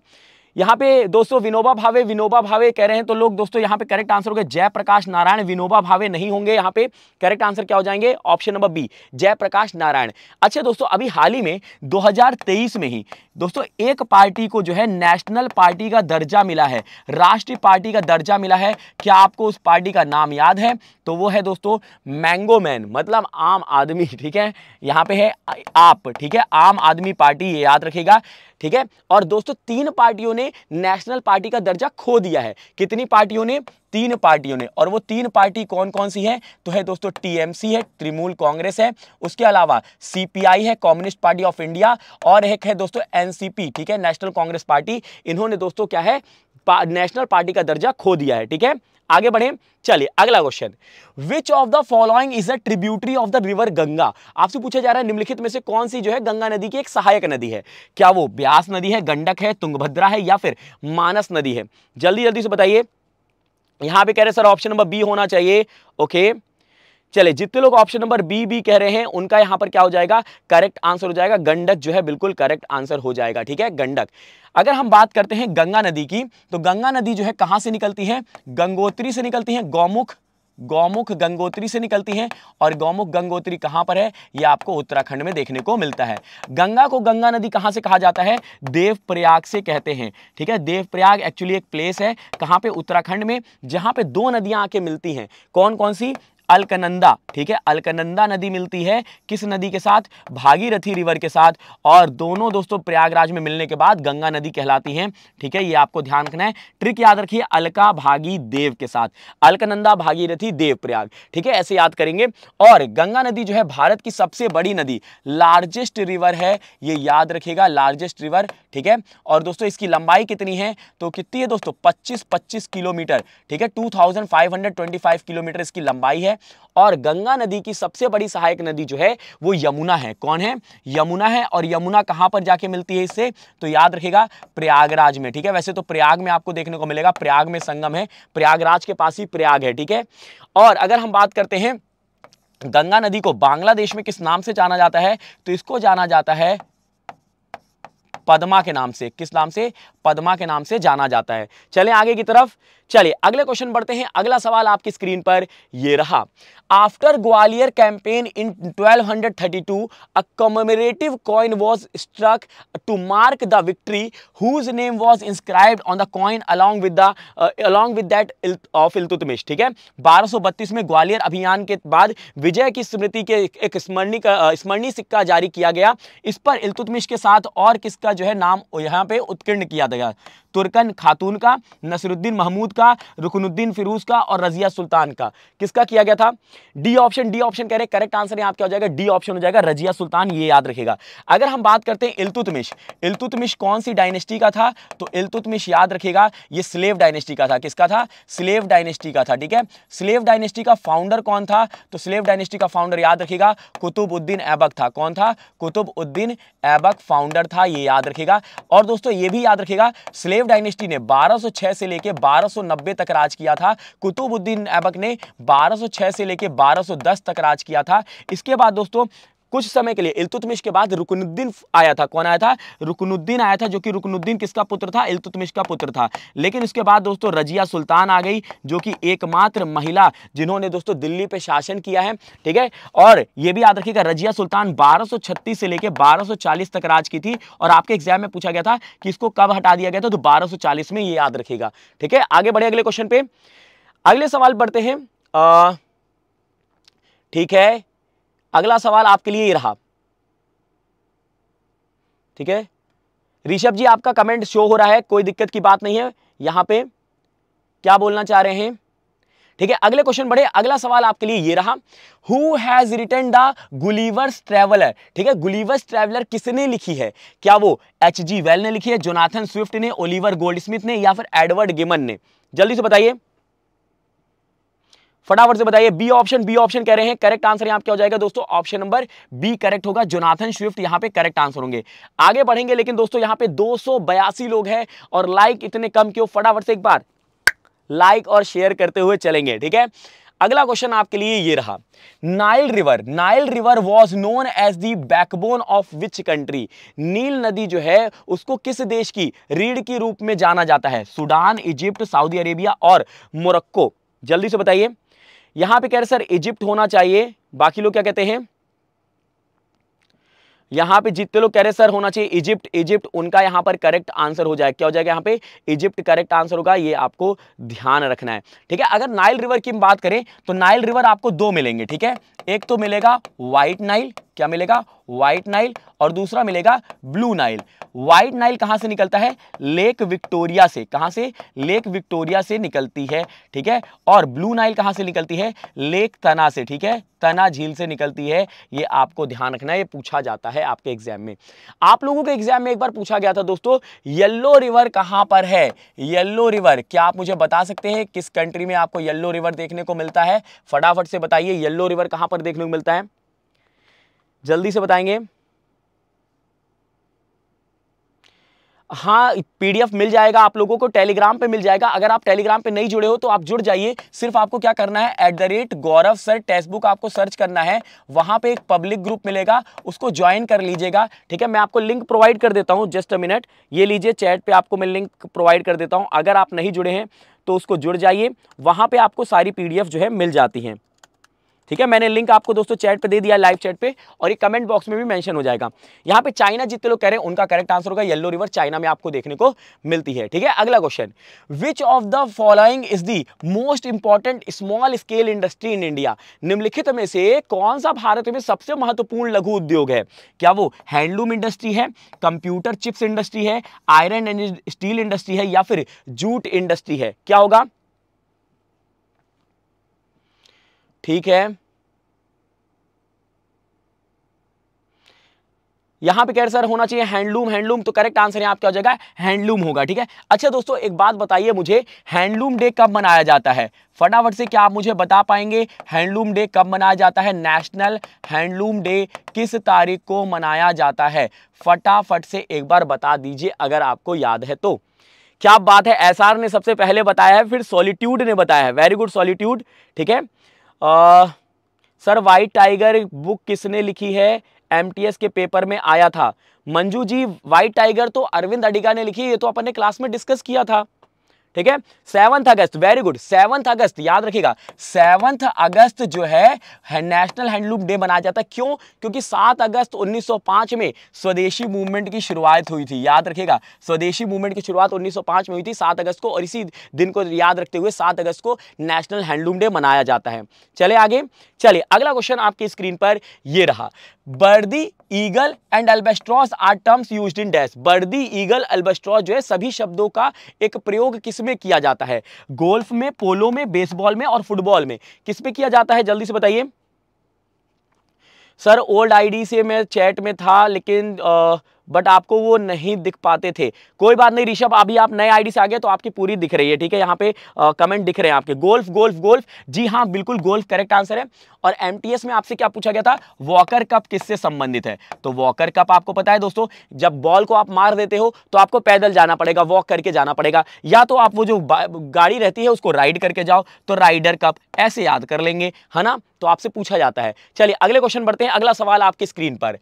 यहाँ पे दोस्तों विनोबा भावे विनोबा भावे कह रहे हैं तो लोग दोस्तों यहाँ पे करेक्ट आंसर हो गए जयप्रकाश नारायण विनोबा भावे नहीं होंगे यहाँ पे करेक्ट आंसर क्या हो जाएंगे option number B Jayaprakash Narayan अच्छा दोस्तों अभी हाल ही में 2023 में ही दोस्तों एक पार्टी को जो है नेशनल पार्टी का दर्जा मिला है राष्ट्रीय पार्टी का दर्जा मिला है क्या आपको उस पार्टी का नाम याद है तो वो है दोस्तों मैंगो मैन मतलब आम आदमी ठीक है यहाँ पे है आप ठीक है आम आदमी पार्टी ये याद रखेगा ठीक है और दोस्तों तीन पार्टियों ने नेशनल पार्टी का दर्जा खो दिया है कितनी पार्टियों ने तीन पार्टियों ने और वो तीन पार्टी कौन कौन सी है तो है दोस्तों टीएमसी है तृणमूल कांग्रेस है उसके अलावा सीपीआई है कम्युनिस्ट पार्टी ऑफ इंडिया और एक है दोस्तों एनसीपी ठीक है नेशनल कांग्रेस पार्टी इन्होंने दोस्तों क्या है पा, नेशनल पार्टी का दर्जा खो दिया है ठीक है आगे बढ़े चलिए अगला question which of the following is a tributary of the river Ganga आपसे पूछा जा रहा है निम्नलिखित में से कौन सी जो है गंगा नदी की एक सहायक नदी है क्या वो ब्यास नदी है गंडक है तुंगभद्रा है या फिर मानस नदी है जल्दी जल्दी से बताइए यहां पे कह रहे सर ऑप्शन नंबर बी होना चाहिए ओके okay. चले जितने लोग ऑप्शन नंबर बी बी कह रहे हैं उनका यहां पर क्या हो जाएगा करेक्ट आंसर हो जाएगा गंडक जो है बिल्कुल करेक्ट आंसर हो जाएगा ठीक है गंडक अगर हम बात करते हैं गंगा नदी की तो गंगा नदी जो है कहां से निकलती है गंगोत्री से निकलती है गौमुख गौमुख गंगोत्री से निकलती है और गौमुख गंगोत्री कहां पर है यह आपको उत्तराखंड में देखने को मिलता है गंगा को गंगा नदी कहां से कहा जाता है देवप्रयाग से कहते हैं ठीक है देवप्रयाग एक्चुअली एक प्लेस है कहां पे उत्तराखंड में जहां पे दो नदियां आके मिलती हैं कौन कौन सी अलकनंदा ठीक है अलकनंदा नदी मिलती है किस नदी के साथ भागीरथी रिवर के साथ और दोनों दोस्तों प्रयागराज में मिलने के बाद गंगा नदी कहलाती है ठीक है ये आपको ध्यान रखना है ट्रिक याद रखिए अलका भागी देव के साथ अलकनंदा भागीरथी देव प्रयाग ठीक है ऐसे याद करेंगे और गंगा नदी जो है भारत की सबसे बड़ी नदी लार्जेस्ट रिवर है ये याद रखिएगा लार्जेस्ट रिवर ठीक है और दोस्तों इसकी लंबाई कितनी है तो कितनी है दोस्तों 25 25 किलोमीटर ठीक है 2525 किलोमीटर इसकी लंबाई है और गंगा नदी की सबसे बड़ी सहायक नदी जो है वो यमुना है कौन है यमुना है और यमुना कहाँ पर जाके मिलती है इससे तो याद रखेगा प्रयागराज में ठीक है वैसे तो प्रयाग में आपको देखने को मिलेगा प्रयाग में संगम है प्रयागराज के पास ही प्रयाग है ठीक है और अगर हम बात करते हैं गंगा नदी को बांग्लादेश में किस नाम से जाना जाता है तो इसको जाना जाता है पद्मा के नाम से किस नाम से पद्मा के नाम से जाना जाता है चले आगे की तरफ चलिए अगले क्वेश्चन बढ़ते हैं अगला सवाल आपकी स्क्रीन पर यह रहा after Gwalior campaign in 1232 hundred thirty two a commemorative coin was struck to mark the victory whose name was inscribed on the coin along with the along with that of Iltutmish ठीक है 1232 में ग्वालियर अभियान के बाद विजय की स्मृति के एक स्मरणीय स्मरणीय सिक्का जारी किया गया इस पर इल्तुतमिश के साथ और किसका जो है नाम यहाँ पे उत्कीर्ण किया गया तुर्कन खातून का नसरुद्दीन महमूद का रुकनुद्दीन फिरूज का और रजिया सुल्तान का किसका किया गया था डी ऑप्शन डी ऑप्शन कह रहे करेक्ट आंसर यहाँ क्या हो जाएगा डी ऑप्शन हो जाएगा रजिया सुल्तान ये याद रखेगा अगर हम बात करते हैं इलतुतमिश इलतुतमिश कौन सी डायनेस्टी का था तो इलतुतमिश याद रखेगा ये स्लेव डायनेस्टी का था किसका था स्लेव डायनेस्टी का था ठीक है स्लेव डायनेस्टी का फाउंडर कौन था तो स्लेव डायनेस्टी का फाउंडर याद रखेगा कुतुबुद्दीन ऐबक था कौन था कुतुबुद्दीन ऐबक फाउंडर था ये याद रखेगा और दोस्तों ये भी याद रखेगा स्लेव मुस्लिम डायनेस्टी ने 1206 से लेकर 1290 तक राज किया था कुतुबुद्दीन ऐबक ने 1206 से लेकर 1210 तक राज किया था इसके बाद दोस्तों कुछ समय के लिए इलतुतमिश के बाद रुकनुद्दीन आया था कौन आया था रुकनुद्दीन आया था जो कि रुकनुद्दीन किसका पुत्र था इलतुतमिश का पुत्र था लेकिन उसके बाद दोस्तों रजिया सुल्तान आ गई जो कि एकमात्र महिला जिन्होंने दोस्तों दिल्ली पे शासन किया है ठीक है और ये भी याद रखिएगा रजिया सुल्तान बारह से लेकर बारह तक राज की थी और आपके एग्जाम में पूछा गया था कि इसको कब हटा दिया गया था तो बारह में ये याद रखेगा ठीक है आगे बढ़े अगले क्वेश्चन पे अगले सवाल बढ़ते हैं ठीक है अगला सवाल आपके लिए ये रहा ठीक है ऋषभ जी आपका कमेंट शो हो रहा है कोई दिक्कत की बात नहीं है यहां पे क्या बोलना चाह रहे हैं ठीक है अगले क्वेश्चन बढ़े अगला सवाल आपके लिए ये रहा who has written the Gulliver's traveller ठीक है गुलीवर्स ट्रेवलर किसने लिखी है क्या वो एच जी वेल ने लिखी है जोनाथन स्विफ्ट ने ओलिवर गोल्ड ने या फिर एडवर्ड गिमन ने जल्दी से बताइए फटाफट से बताइए बी ऑप्शन बी ऑप्शन कह रहे हैं करेक्ट आंसर यहाँ क्या हो जाएगा दोस्तों ऑप्शन नंबर बी करेक्ट होगा जोनाथन स्विफ्ट यहाँ पे करेक्ट आंसर होंगे आगे बढ़ेंगे लेकिन दोस्तों यहाँ पे दो लोग हैं और लाइक इतने कम क्यों फटाफट से एक बार लाइक और शेयर करते हुए चलेंगे ठीक है अगला क्वेश्चन आपके लिए ये रहा Nile river Nile river was known as the backbone of which country नील नदी जो है उसको किस देश की रीढ़ के रूप में जाना जाता है सूडान इजिप्ट सऊदी अरेबिया और मोरक्को जल्दी से बताइए यहां पे कह रहे सर इजिप्ट होना चाहिए बाकी लोग क्या कहते हैं यहां पे जितने लोग कह रहे सर होना चाहिए इजिप्ट इजिप्ट उनका यहां पर करेक्ट आंसर हो जाएगा क्या हो जाएगा यहां पे इजिप्ट करेक्ट आंसर होगा ये आपको ध्यान रखना है ठीक है अगर नाइल रिवर की हम बात करें तो नाइल रिवर आपको दो मिलेंगे ठीक है एक तो मिलेगा व्हाइट नाइल क्या मिलेगा व्हाइट नाइल और दूसरा मिलेगा ब्लू नाइल व्हाइट नाइल कहाँ से निकलता है लेक विक्टोरिया से कहाँ से लेक विक्टोरिया से निकलती है ठीक है और ब्लू नाइल कहाँ से निकलती है लेक तना से ठीक है तना झील से निकलती है ये आपको ध्यान रखना है ये पूछा जाता है आपके एग्जाम में आप लोगों के एग्जाम में एक बार पूछा गया था दोस्तों येल्लो रिवर कहाँ पर है येल्लो रिवर क्या आप मुझे बता सकते हैं किस कंट्री में आपको येल्लो रिवर देखने को मिलता है फटाफट से बताइए येल्लो रिवर कहाँ पर देखने को मिलता है जल्दी से बताएंगे हाँ पीडीएफ मिल जाएगा आप लोगों को टेलीग्राम पे मिल जाएगा अगर आप टेलीग्राम पे नहीं जुड़े हो तो आप जुड़ जाइए सिर्फ आपको क्या करना है at the rate Gaurav sir text book आपको सर्च करना है वहाँ पे एक पब्लिक ग्रुप मिलेगा उसको ज्वाइन कर लीजिएगा ठीक है मैं आपको लिंक प्रोवाइड कर देता हूँ जस्ट अ मिनट ये लीजिए चैट पर आपको मैं लिंक प्रोवाइड कर देता हूँ अगर आप नहीं जुड़े हैं तो उसको जुड़ जाइए वहाँ पर आपको सारी पी जो है मिल जाती हैं ठीक है मैंने लिंक आपको दोस्तों चैट पे दे दिया लाइव चैट पे और ये कमेंट बॉक्स में भी मेंशन हो जाएगा यहाँ पे चाइना जितने लोग कह रहे हैं उनका करेक्ट आंसर होगा येलो रिवर चाइना में आपको देखने को मिलती है ठीक है अगला question which of the following is the most important small scale industry in India निम्नलिखित में से कौन सा भारत में सबसे महत्वपूर्ण लघु उद्योग है क्या वो हैंडलूम इंडस्ट्री है कंप्यूटर चिप्स इंडस्ट्री है आयरन एंड स्टील इंडस्ट्री है या फिर जूट इंडस्ट्री है क्या होगा ठीक है यहां पे कह सर होना चाहिए हैंडलूम हैंडलूम तो करेक्ट आंसर यहां क्या हो जाएगा हैंडलूम होगा ठीक है अच्छा दोस्तों एक बात बताइए मुझे हैंडलूम डे कब मनाया जाता है फटाफट से क्या आप मुझे बता पाएंगे हैंडलूम डे कब मनाया जाता है नेशनल हैंडलूम डे किस तारीख को मनाया जाता है फटाफट से एक बार बता दीजिए अगर आपको याद है तो क्या बात है एसआर ने सबसे पहले बताया है फिर सॉलिट्यूड ने बताया है वेरी गुड सॉलिट्यूड ठीक है आ, सर वाइट टाइगर बुक किसने लिखी है एमटीएस के पेपर में आया था मंजू जी वाइट टाइगर तो अरविंद अडिगा ने लिखी ये तो अपन ने क्लास में डिस्कस किया था ठीक है seventh August very good seventh August याद रखिएगा सेवंथ अगस्त जो है नेशनल हैंडलूम डे मनाया जाता है क्यों क्योंकि सात अगस्त 1905 में स्वदेशी मूवमेंट की शुरुआत हुई थी याद रखिएगा स्वदेशी मूवमेंट की शुरुआत 1905 में हुई थी सात अगस्त को और इसी दिन को याद रखते हुए सात अगस्त को नेशनल हैंडलूम डे मनाया जाता है चले आगे चलिए अगला क्वेश्चन आपकी स्क्रीन पर यह रहा birdie eagle and albatross are terms used in dash birdie eagle albatross जो है सभी शब्दों का एक प्रयोग किस में किया जाता है गोल्फ में पोलो में बेसबॉल में और फुटबॉल में किस किया जाता है जल्दी से बताइए सर ओल्ड आईडी से मैं चैट में था लेकिन आ, बट आपको वो नहीं दिख पाते थे कोई बात नहीं ऋषभ अभी आप नए आईडी से आ गए तो आपकी पूरी दिख रही है ठीक है यहाँ पे आ, कमेंट दिख रहे हैं आपके गोल्फ गोल्फ गोल्फ जी हाँ बिल्कुल गोल्फ करेक्ट आंसर है और एम में आपसे क्या पूछा गया था वॉकर कप किससे संबंधित है तो वॉकर कप आपको पता है दोस्तों जब बॉल को आप मार देते हो तो आपको पैदल जाना पड़ेगा वॉक करके जाना पड़ेगा या तो आप वो जो गाड़ी रहती है उसको राइड करके जाओ तो राइडर कप ऐसे याद कर लेंगे है ना तो आपसे पूछा जाता है चलिए अगले क्वेश्चन बढ़ते हैं अगला सवाल आपकी स्क्रीन पर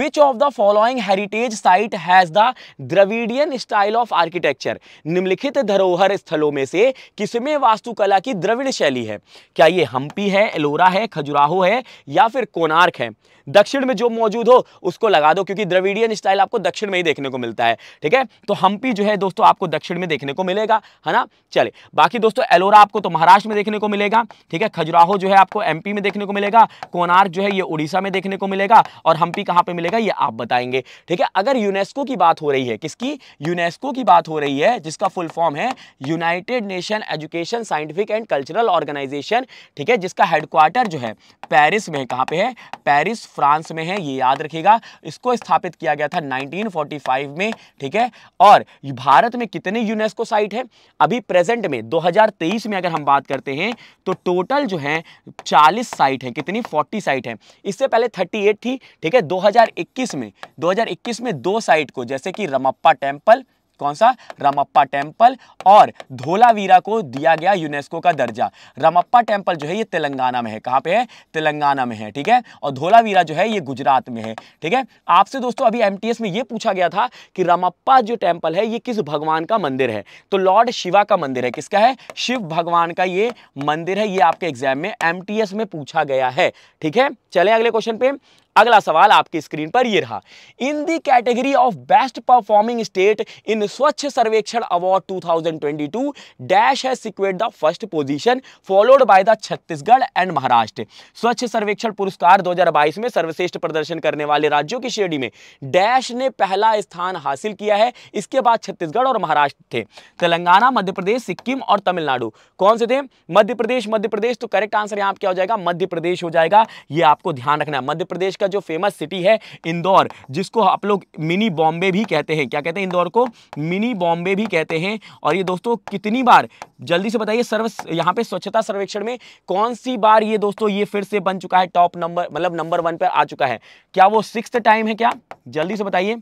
which of the following heritage heritage site has the Dravidian style of architecture निम्नलिखित धरोहर स्थलों में से किसमें वास्तुकला की द्रविड़ शैली है क्या ये हम्पी है एलोरा है खजुराहो है या फिर कोनार्क है दक्षिण में जो मौजूद हो उसको लगा दो क्योंकि द्रविडियन स्टाइल आपको दक्षिण में ही देखने को मिलता है ठीक है तो हम्पी जो है दोस्तों आपको दक्षिण में देखने को मिलेगा है ना चले बाकी दोस्तों एलोरा आपको तो महाराष्ट्र में देखने को मिलेगा ठीक है खजुराहो जो है आपको एमपी में देखने को मिलेगा कोनार्क जो है ये उड़ीसा में देखने को मिलेगा और हम्पी कहाँ पर मिलेगा ये आप बताएंगे ठीक है अगर यूनेस्को की बात हो रही है किसकी यूनेस्को की बात हो रही है जिसका फुल फॉर्म है United Nation Education Scientific and Cultural Organization ठीक है जिसका हेडक्वार्टर जो है पेरिस में कहाँ पे है पेरिस फ्रांस में है ये याद रखेगा इसको स्थापित किया गया था 1945 में ठीक है और भारत में कितने यूनेस्को साइट है अभी प्रेजेंट में 2023 में अगर हम बात करते हैं तो टोटल जो है 40 साइट है कितनी 40 साइट है इससे पहले 38 थी ठीक है 2021 में 2021 में इसमें दो साइट को जैसे कि रमप्पा टेम्पल कौन सा रमप्पा टेम्पल और धोलावीरा को दिया गया यूनेस्को का दर्जा रमप्पा टेम्पल जो है ये तेलंगाना में है कहाँ पे है तेलंगाना में है ठीक है और धोलावीरा जो है ये गुजरात में है ठीक है आपसे दोस्तों अभी एमटीएस में ये पूछा गया था कि रमप्पा जो टेम्पल है ये किस भगवान का मंदिर है तो लॉर्ड शिवा का मंदिर है किसका है शिव भगवान का ये मंदिर है ये आपके एग्जाम में एम में पूछा गया है ठीक है चले अगले क्वेश्चन पे अगला सवाल आपकी स्क्रीन पर यह रहा in the category of best performing state in Swachh Survekshan award 2022 dash है secured the first position followed by the Chhattisgarh and Maharashtra Swachh Survekshan पुरस्कार 2022 में सर्वश्रेष्ठ प्रदर्शन करने वाले राज्यों की श्रेणी में डैश ने पहला स्थान हासिल किया है इसके बाद छत्तीसगढ़ और महाराष्ट्र थे तेलंगाना मध्य प्रदेश सिक्किम और तमिलनाडु कौन से थे मध्य प्रदेश मध्य प्रदेश तो करेक्ट आंसर यहाँ क्या हो जाएगा मध्य प्रदेश हो जाएगा यह आपको ध्यान रखना है मध्य प्रदेश का का जो फेमस सिटी है इंदौर जिसको आप लोग मिनी बॉम्बे भी कहते हैं क्या कहते हैं इंदौर को मिनी बॉम्बे भी कहते हैं और ये दोस्तों कितनी बार जल्दी से बताइए सर्व यहाँ पे स्वच्छता सर्वेक्षण में कौन सी बार ये दोस्तों ये फिर से बन चुका है टॉप नंबर मतलब नंबर वन पर आ चुका है क्या वो सिक्स टाइम है क्या जल्दी से बताइए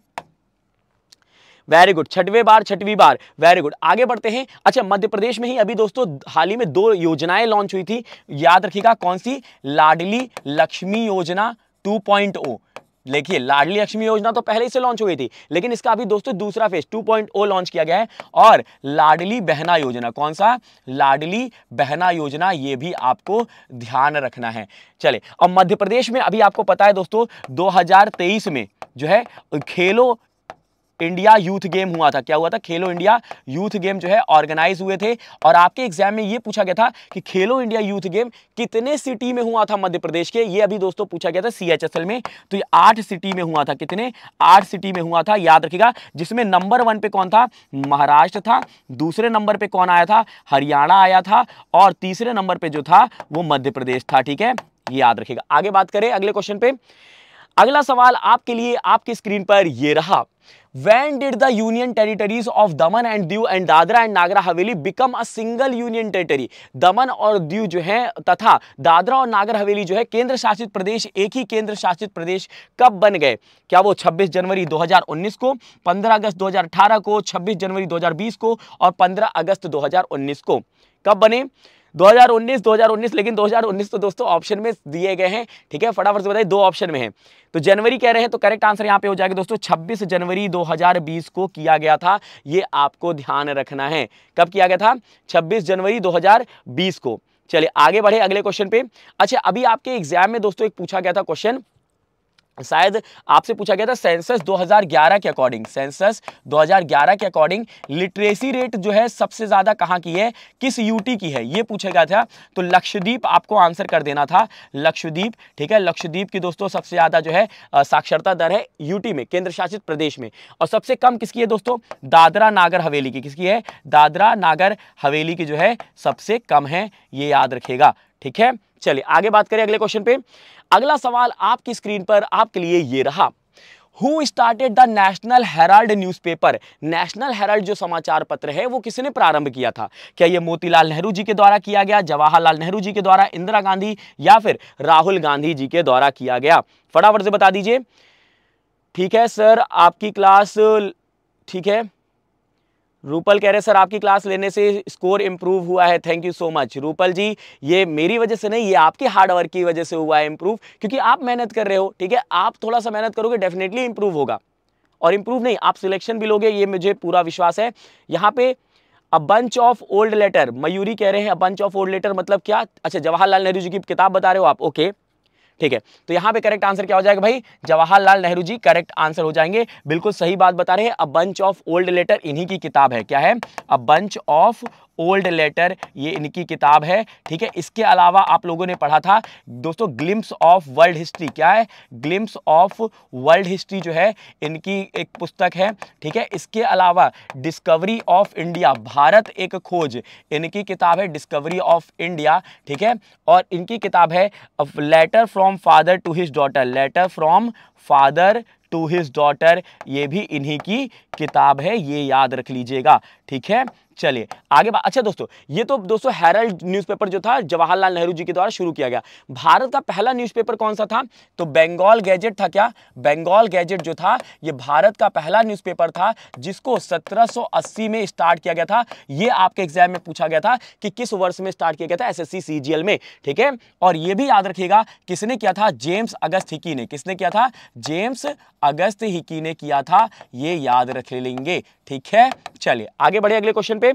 वेरी गुड छठवें बार छठवीं बार वेरी गुड आगे बढ़ते हैं अच्छा मध्य प्रदेश में ही अभी दोस्तों हाल ही में दो योजनाएं लॉन्च हुई थी याद रखिएगा कौन सी लाडली लक्ष्मी योजना 2.0 देखिए लाडली लक्ष्मी योजना तो पहले से लॉन्च हुई थी लेकिन इसका अभी दोस्तों दूसरा फेज 2.0 लॉन्च किया गया है और लाडली बहना योजना कौन सा लाडली बहना योजना ये भी आपको ध्यान रखना है चले अब मध्य प्रदेश में अभी आपको पता है दोस्तों दो में जो है खेलो इंडिया यूथ गेम हुआ था क्या हुआ था खेलो इंडिया यूथ गेम जो है ऑर्गेनाइज हुए थे और आपके एग्जाम में ये पूछा गया था कि खेलो इंडिया यूथ गेम कितने सिटी में हुआ था मध्य प्रदेश के ये अभी दोस्तों पूछा गया था सीएचएसएल में तो ये आठ सिटी में हुआ था कितने आठ सिटी में हुआ था याद रखिएगा जिसमें नंबर वन पे कौन था महाराष्ट्र था दूसरे नंबर पर कौन आया था हरियाणा आया था और तीसरे नंबर पर जो था वो मध्य प्रदेश था ठीक है ये याद रखेगा आगे बात करें अगले क्वेश्चन पे अगला सवाल आपके लिए आपकी स्क्रीन पर यह रहा when did the union territories of daman and diu and dadra and nagra haveli become a single union territory daman और दीव जो है तथा दादरा और नागर हवेली जो है केंद्र शासित प्रदेश एक ही केंद्र शासित प्रदेश कब बन गए क्या वो 26 जनवरी 2019 को 15 अगस्त 2018 को 26 जनवरी 2020 को और 15 अगस्त 2019 को कब बने 2019 2019 लेकिन 2019 तो दोस्तों ऑप्शन में दिए गए हैं ठीक है फटाफट से बताइए दो ऑप्शन में है तो जनवरी कह रहे हैं तो करेक्ट आंसर यहाँ पे हो जाएगा दोस्तों 26 जनवरी 2020 को किया गया था ये आपको ध्यान रखना है कब किया गया था 26 जनवरी 2020 को चलिए आगे बढ़े अगले क्वेश्चन पे अच्छा अभी आपके एग्जाम में दोस्तों एक पूछा गया था क्वेश्चन शायद आपसे पूछा गया था सेंसस 2011 के अकॉर्डिंग सेंसस 2011 के अकॉर्डिंग लिटरेसी रेट जो है सबसे ज़्यादा कहाँ की है किस यूटी की है ये पूछा गया था तो लक्षद्वीप आपको आंसर कर देना था लक्षद्वीप ठीक है लक्षद्वीप की दोस्तों सबसे ज़्यादा जो है साक्षरता दर है यूटी में केंद्र शासित प्रदेश में और सबसे कम किसकी है दोस्तों दादरा नागर हवेली की किसकी है दादरा नागर हवेली की जो है सबसे कम है ये याद रखेगा ठीक है चलिए आगे बात करें अगले क्वेश्चन पे अगला सवाल आपकी स्क्रीन पर आपके लिए ये रहा who started the National Herald newspaper National Herald जो समाचार पत्र है वो किसने प्रारंभ किया था क्या ये मोतीलाल नेहरू जी के द्वारा किया गया जवाहरलाल नेहरू जी के द्वारा इंदिरा गांधी या फिर राहुल गांधी जी के द्वारा किया गया फटाफट से बता दीजिए ठीक है सर आपकी क्लास ठीक है रूपल कह रहे सर आपकी क्लास लेने से स्कोर इम्प्रूव हुआ है thank you so much Rupal ji ये मेरी वजह से नहीं ये आपके हार्ड वर्क की वजह से हुआ है इम्प्रूव क्योंकि आप मेहनत कर रहे हो ठीक है आप थोड़ा सा मेहनत करोगे डेफिनेटली इम्प्रूव होगा और इम्प्रूव नहीं आप सिलेक्शन भी लोगे ये मुझे पूरा विश्वास है यहाँ पे a bunch of old letter Mayuri कह रहे हैं a bunch of old letter मतलब क्या अच्छा जवाहरलाल नेहरू जी की किताब बता रहे हो आप ओके okay. ठीक है तो यहां पे करेक्ट आंसर क्या हो जाएगा भाई जवाहरलाल नेहरू जी करेक्ट आंसर हो जाएंगे बिल्कुल सही बात बता रहे हैं a bunch of old letter इन्हीं की किताब है क्या है a bunch of old letter ये इनकी किताब है ठीक है इसके अलावा आप लोगों ने पढ़ा था दोस्तों ग्लिम्स ऑफ वर्ल्ड हिस्ट्री क्या है ग्लिम्स ऑफ वर्ल्ड हिस्ट्री जो है इनकी एक पुस्तक है ठीक है इसके अलावा डिस्कवरी ऑफ इंडिया भारत एक खोज इनकी किताब है डिस्कवरी ऑफ इंडिया ठीक है और इनकी किताब है letter from father to his daughter letter from father to his daughter ये भी इन्हीं की किताब है ये याद रख लीजिएगा ठीक है चलिए आगे बात अच्छा दोस्तों ये तो दोस्तों हेरल्ड न्यूज़पेपर जो था जवाहरलाल नेहरू जी के द्वारा शुरू किया गया भारत का पहला न्यूज़पेपर कौन सा था तो बंगाल गैजेट था क्या बंगाल गैजेट जो था ये भारत का पहला न्यूज़पेपर था जिसको 1780 में स्टार्ट किया गया था ये आपके एग्जाम में पूछा गया था कि किस वर्ष में स्टार्ट किया गया था एस सीजीएल में ठीक है और ये भी याद रखिएगा किसने किया था जेम्स अगस्त हिकी ने किसने किया था जेम्स अगस्त हिकी ने किया था ये याद रख लेंगे ठीक है चलिए आगे बढ़े अगले क्वेश्चन पे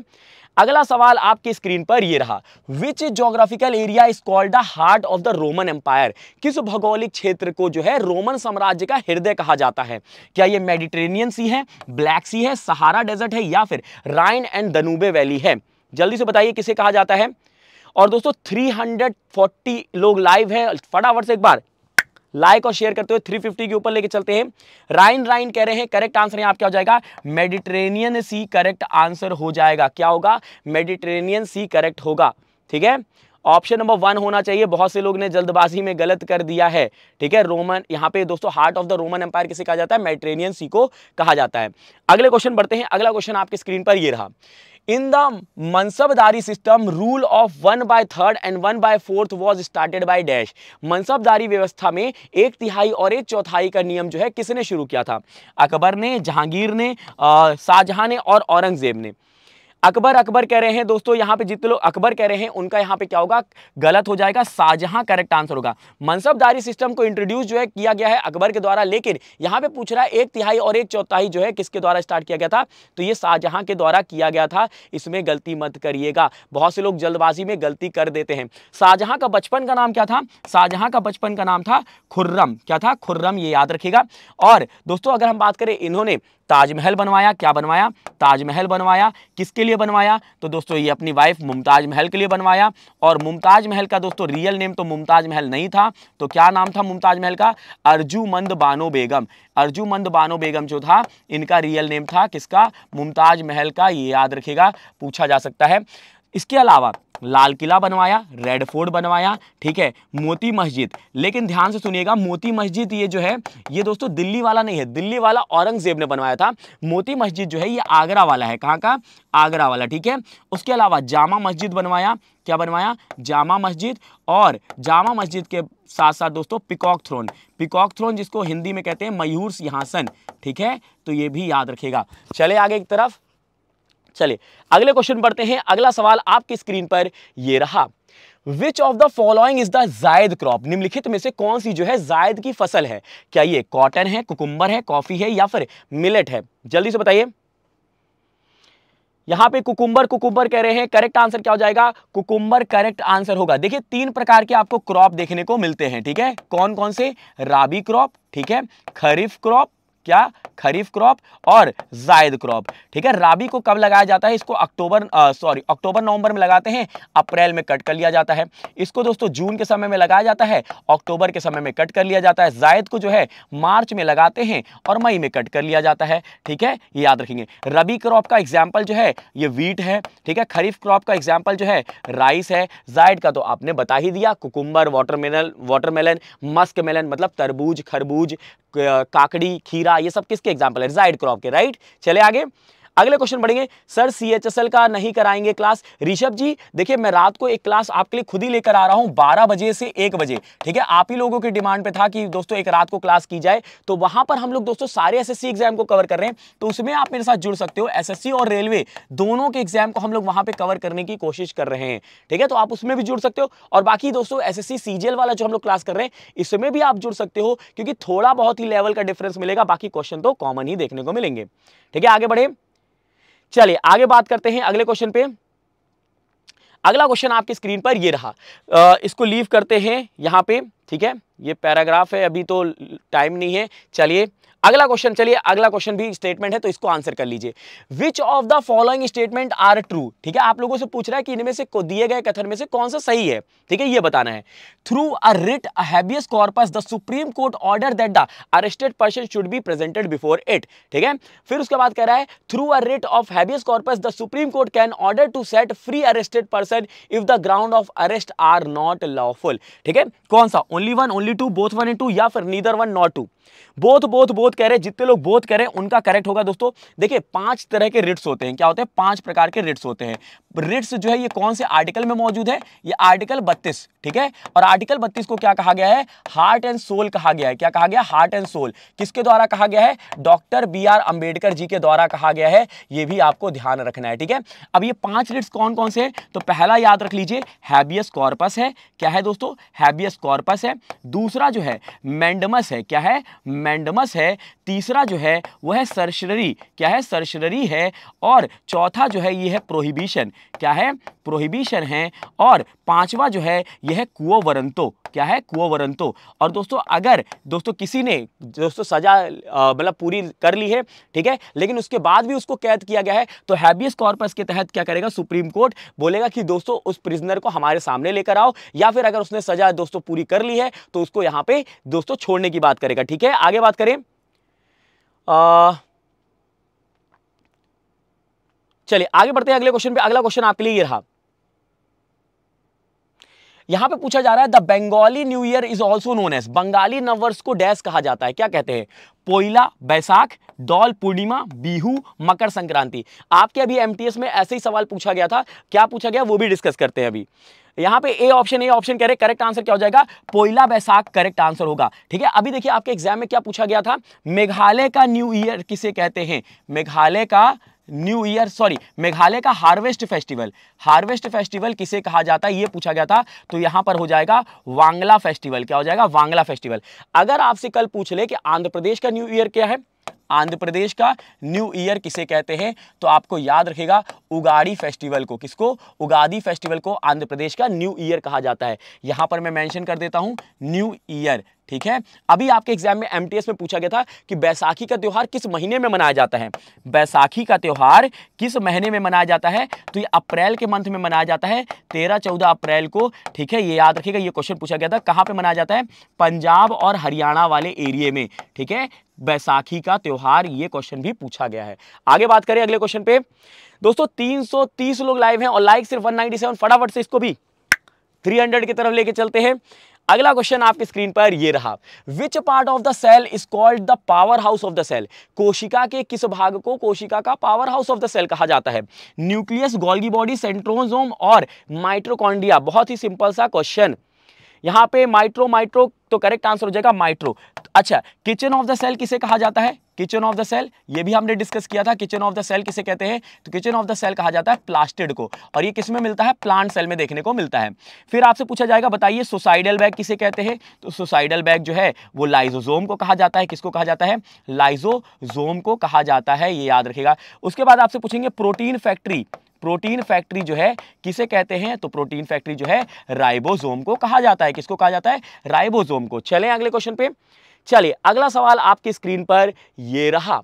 अगला सवाल आपकी स्क्रीन पर ये रहा which geographical area is called the heart of the Roman empire किस भौगोलिक क्षेत्र को जो है रोमन साम्राज्य का हृदय कहा जाता है क्या ये मेडिटेरेनियन सी है ब्लैक सी है सहारा डेजर्ट है या फिर राइन एंड दनूबे वैली है जल्दी से बताइए किसे कहा जाता है और दोस्तों 340 लोग लाइव है फटाफट से एक बार लाइक और शेयर करते हुए 350 के ऊपर लेके चलते हैं राइन राइन कह रहे हैं करेक्ट आंसर यहाँ आपका हो जाएगा मेडिटेरेनियन सी करेक्ट आंसर हो जाएगा क्या होगा मेडिटेरेनियन सी करेक्ट होगा ठीक है ऑप्शन नंबर वन होना चाहिए बहुत से लोग ने जल्दबाजी में गलत कर दिया है ठीक है रोमन यहाँ पे दोस्तों heart of the Roman empire किसे कहा जाता है मेट्रेनियन सी को कहा जाता है अगले क्वेश्चन बढ़ते हैं अगला क्वेश्चन आपके स्क्रीन पर ये रहा in the mansabdari system rule of one by third and one by fourth was started by dash mansabdari व्यवस्था में एक तिहाई और एक चौथाई का नियम जो है किसने शुरू किया था अकबर ने जहांगीर ने शाहजहां ने और औरंगजेब ने अकबर अकबर कह रहे हैं दोस्तों यहां पे जितने लोग अकबर कह रहे हैं उनका यहां पे क्या होगा गलत हो जाएगा शाहजहां करेक्ट आंसर होगा मनसबदारी सिस्टम को इंट्रोड्यूस जो है किया गया है अकबर के द्वारा लेकिन यहां पे पूछ रहा है एक तिहाई और एक चौथाई जो है किसके द्वारा स्टार्ट किया गया था तो ये शाहजहां के द्वारा किया गया था इसमें गलती मत करिएगा बहुत से लोग जल्दबाजी में गलती कर देते हैं शाहजहां का बचपन का नाम क्या था शाहजहां का बचपन का नाम था खुर्रम क्या था खुर्रम ये याद रखेगा और दोस्तों अगर हम बात करें इन्होंने ताजमहल बनवाया क्या बनवाया ताजमहल बनवाया किसके लिए बनवाया तो दोस्तों ये अपनी वाइफ मुमताज़ महल के लिए बनवाया और मुमताज़ महल का दोस्तों रियल नेम तो मुमताज़ महल नहीं था तो क्या नाम था मुमताज़ महल का अर्जुमंद बानो बेगम अर्जुमंद बानो बेगम जो था इनका रियल नेम था किसका मुमताज़ महल का ये याद रखेगा पूछा जा सकता है इसके अलावा लाल किला बनवाया रेड फोर्ट बनवाया ठीक है मोती मस्जिद लेकिन ध्यान से सुनिएगा मोती मस्जिद ये जो है ये दोस्तों दिल्ली वाला नहीं है दिल्ली वाला औरंगजेब ने बनवाया था मोती मस्जिद जो है ये आगरा वाला है कहाँ का आगरा वाला ठीक है उसके अलावा जामा मस्जिद बनवाया क्या बनवाया जामा मस्जिद और जामा मस्जिद के साथ साथ दोस्तों पिकॉक थ्रोन पिकॉक थ्रोन जिसको हिंदी में कहते हैं मयूर सिंहासन ठीक है तो ये भी याद रखेगा चले आगे एक तरफ चलिए अगले क्वेश्चन पढ़ते हैं अगला सवाल आपकी स्क्रीन पर यह रहा which of the following is the zaid crop निम्नलिखित में से कौन सी जो है जायद की फसल है क्या ये कॉटन है कुकुम्बर है कॉफी है या फिर मिलेट है जल्दी से बताइए यहां पे कुकुम्बर कुकुम्बर कह रहे हैं करेक्ट आंसर क्या हो जाएगा कुकुम्बर करेक्ट आंसर होगा देखिए तीन प्रकार के आपको क्रॉप देखने को मिलते हैं ठीक है कौन कौन से राबी क्रॉप ठीक है खरीफ क्रॉप क्या खरीफ क्रॉप और जायद क्रॉप ठीक है राबी को कब लगाया जाता है इसको अक्टूबर सॉरी अक्टूबर नवंबर में लगाते हैं अप्रैल में कट कर लिया जाता है इसको दोस्तों जून के समय में लगाया जाता है अक्टूबर के समय में कट कर लिया जाता है जायद को जो है मार्च में लगाते हैं और मई में कट कर लिया जाता है ठीक है ये याद रखेंगे रबी क्रॉप का एग्जाम्पल जो है ये वीट है ठीक है खरीफ क्रॉप का एग्जाम्पल जो है राइस है जायद का तो आपने बता ही दिया cucumber watermelon watermelon musk melon मतलब तरबूज खरबूज काकड़ी खीरा ये सब किसके एग्जाम्पल है रिजाइड क्रॉप के राइट चले आगे अगले क्वेश्चन पढ़ेंगे सर सीएचएसएल का नहीं कराएंगे क्लास ऋषभ जी देखिए मैं रात को एक क्लास आपके लिए खुद ही लेकर आ रहा हूं बारह बजे से एक बजे ठीक है आप ही लोगों की डिमांड पे था कि दोस्तों एक रात को क्लास की जाए तो वहां पर हम लोग दोस्तों सारे एस एग्जाम को कवर कर रहे हैं तो उसमें आप मेरे साथ जुड़ सकते हो एस और रेलवे दोनों के एग्जाम को हम लोग वहां पर कवर करने की कोशिश कर रहे हैं ठीक है तो आप उसमें भी जुड़ सकते हो और बाकी दोस्तों एस एस वाला जो हम लोग क्लास कर रहे हैं इसमें भी आप जुड़ सकते हो क्योंकि थोड़ा बहुत ही लेवल का डिफरेंस मिलेगा बाकी क्वेश्चन तो कॉमन ही देखने को मिलेंगे ठीक है आगे बढ़े चलिए आगे बात करते हैं अगले क्वेश्चन पे अगला क्वेश्चन आपकी स्क्रीन पर ये रहा आ, इसको लीव करते हैं यहाँ पे ठीक है ये पैराग्राफ है अभी तो टाइम नहीं है चलिए अगला क्वेश्चन चलिए अगला क्वेश्चन भी स्टेटमेंट है तो इसको आंसर कर लीजिए which of the following statement are true ठीक है आप लोगों से पूछ रहा है कि इनमें से दिए गए कथन में से कौन सा सही है ठीक है ये बताना है through a writ habeas corpus the Supreme Court order that the arrested person should be presented before it ठीक है फिर उसके बाद कह रहा है through a writ of habeas corpus the Supreme Court can order to set free arrested person if the ground of arrest are not lawful ठीक है कौन सा only one only two both one and two या फिर neither one not two both both both कह रहे हैं जितने लोग बोथ कह रहे हैं उनका करेक्ट होगा दोस्तों देखिए पांच तरह के रिट्स होते हैं क्या होते हैं पांच प्रकार के रिट्स होते हैं रिट्स जो है ये कौन से आर्टिकल में मौजूद है ये आर्टिकल बत्तीस ठीक है और आर्टिकल बत्तीस को क्या कहा गया है हार्ट एंड सोल कहा गया है क्या कहा गया हार्ट एंड सोल किसके द्वारा कहा गया है doctor B R Ambedkar ji के द्वारा कहा गया है ये भी आपको ध्यान रखना है ठीक है अब ये पांच रिट्स कौन कौन से हैं तो पहला याद रख लीजिए हैबियस कॉर्पस है क्या है दोस्तों हैबियस कॉर्पस है दूसरा जो है मैंडमस है क्या है मैंडमस है तीसरा जो है वह है सर्शनरी क्या है सर्शनरी है और चौथा जो है ये है प्रोहिबिशन क्या है प्रोहिबिशन है और पांचवा जो है यह है कुओवरंतो क्या है कुओवरंतो और दोस्तों अगर दोस्तों किसी ने दोस्तों सजा मतलब पूरी कर ली है ठीक है लेकिन उसके बाद भी उसको कैद किया गया है तो हैबियस कॉर्पस के तहत क्या करेगा सुप्रीम कोर्ट बोलेगा कि दोस्तों उस प्रिजनर को हमारे सामने लेकर आओ या फिर अगर उसने सजा दोस्तों पूरी कर ली है तो उसको यहाँ पे दोस्तों छोड़ने की बात करेगा ठीक है आगे बात करें आ... चलिए आगे बढ़ते हैं अगले क्वेश्चन पे अगला क्वेश्चन आपके लिए ये रहा यहां पे पूछा जा रहा है the Bengali new year is also known as Bengali नववर्ष को डैश कहा जाता है क्या कहते हैं पोइला बैसाख डॉल पूर्णिमा बिहू मकर संक्रांति आपके अभी एमटीएस में ऐसे ही सवाल पूछा गया था क्या पूछा गया वो भी डिस्कस करते हैं अभी यहां पे ए ऑप्शन ए ऑप्शन कह रहे करेक्ट आंसर क्या हो जाएगा पोइला बैसाख करेक्ट आंसर होगा ठीक है अभी देखिए आपके एग्जाम में क्या पूछा गया था मेघालय का न्यू ईयर किसे कहते हैं मेघालय का न्यू ईयर सॉरी मेघालय का हार्वेस्ट फेस्टिवल हार्वेस्ट फेस्टिवल किसे कहा जाता है ये पूछा गया था तो यहाँ पर हो जाएगा वांगला फेस्टिवल क्या हो जाएगा वांगला फेस्टिवल अगर आपसे कल पूछ ले कि आंध्र प्रदेश का न्यू ईयर क्या है आंध्र प्रदेश का न्यू ईयर किसे कहते हैं तो आपको याद रखेगा उगाड़ी फेस्टिवल को किसको उगादी फेस्टिवल को आंध्र प्रदेश का न्यू ईयर कहा जाता है यहां पर मैं मेंशन कर देता हूं न्यू ईयर ठीक है अभी आपके एग्जाम में एमटीएस में पूछा गया था कि बैसाखी का त्यौहार किस महीने में मनाया जाता है बैसाखी का त्यौहार किस महीने में मनाया जाता है तो ये अप्रैल के मंथ में मनाया जाता है तेरह चौदह अप्रैल को ठीक है ये याद रखिएगा ये क्वेश्चन पूछा गया था कहाँ पे मनाया जाता है पंजाब और हरियाणा वाले एरिए में ठीक है बैसाखी का त्यौहार ये क्वेश्चन भी पूछा गया है आगे बात करें अगले क्वेश्चन पे दोस्तों 330 लोग लाइव हैं और लाइक सिर्फ 197 फटाफट से इसको भी 300 की तरफ लेके चलते हैं अगला क्वेश्चन आपके स्क्रीन पर ये रहा which part of the cell is called the power house of the cell कोशिका के किस भाग को कोशिका का power house of the cell कहा जाता है न्यूक्लियस गोल्गी बॉडी सेंट्रोजोम और माइट्रोकॉन्डिया बहुत ही सिंपल सा क्वेश्चन यहां पे माइट्रो माइट्रो तो करेक्ट आंसर हो जाएगा माइट्रो अच्छा किचन ऑफ द सेल किसे कहा जाता है किचन ऑफ द सेल ये भी हमने डिस्कस किया था किचन ऑफ द सेल किसे कहते हैं तो किचन ऑफ द सेल कहा जाता है प्लास्टिड को और ये किस में मिलता है प्लांट सेल में देखने को मिलता है फिर आपसे पूछा जाएगा बताइए सुसाइडल बैग किसे कहते हैं तो सुसाइडल बैग जो है वो लाइजोजोम को कहा जाता है किसको कहा जाता है लाइजोजोम को कहा जाता है ये याद रखेगा उसके बाद आपसे पूछेंगे प्रोटीन फैक्ट्री प्रोटीन फैक्ट्री जो है किसे कहते हैं तो प्रोटीन फैक्ट्री जो है राइबोसोम को कहा जाता है किसको कहा जाता है राइबोसोम को चले अगले क्वेश्चन पे चलिए अगला सवाल आपकी स्क्रीन पर यह रहा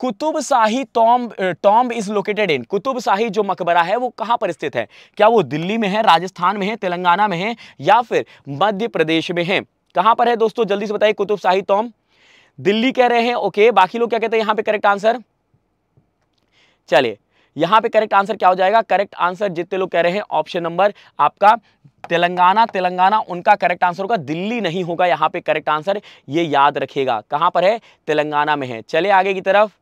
Qutub Shahi tomb tomb is located in Qutub Shahi जो मकबरा है वो कहाँ पर स्थित है क्या वो दिल्ली में है राजस्थान में है तेलंगाना में है या फिर मध्य प्रदेश में है कहाँ पर है दोस्तों जल्दी से बताइए कुतुब शाही टॉम्ब दिल्ली कह रहे हैं ओके बाकी लोग क्या कहते हैं यहाँ पे करेक्ट आंसर चलिए यहाँ पे करेक्ट आंसर क्या हो जाएगा करेक्ट आंसर जितने लोग कह रहे हैं ऑप्शन नंबर आपका तेलंगाना तेलंगाना उनका करेक्ट आंसर होगा दिल्ली नहीं होगा यहाँ पे करेक्ट आंसर ये याद रखेगा कहाँ पर है तेलंगाना में है चले आगे की तरफ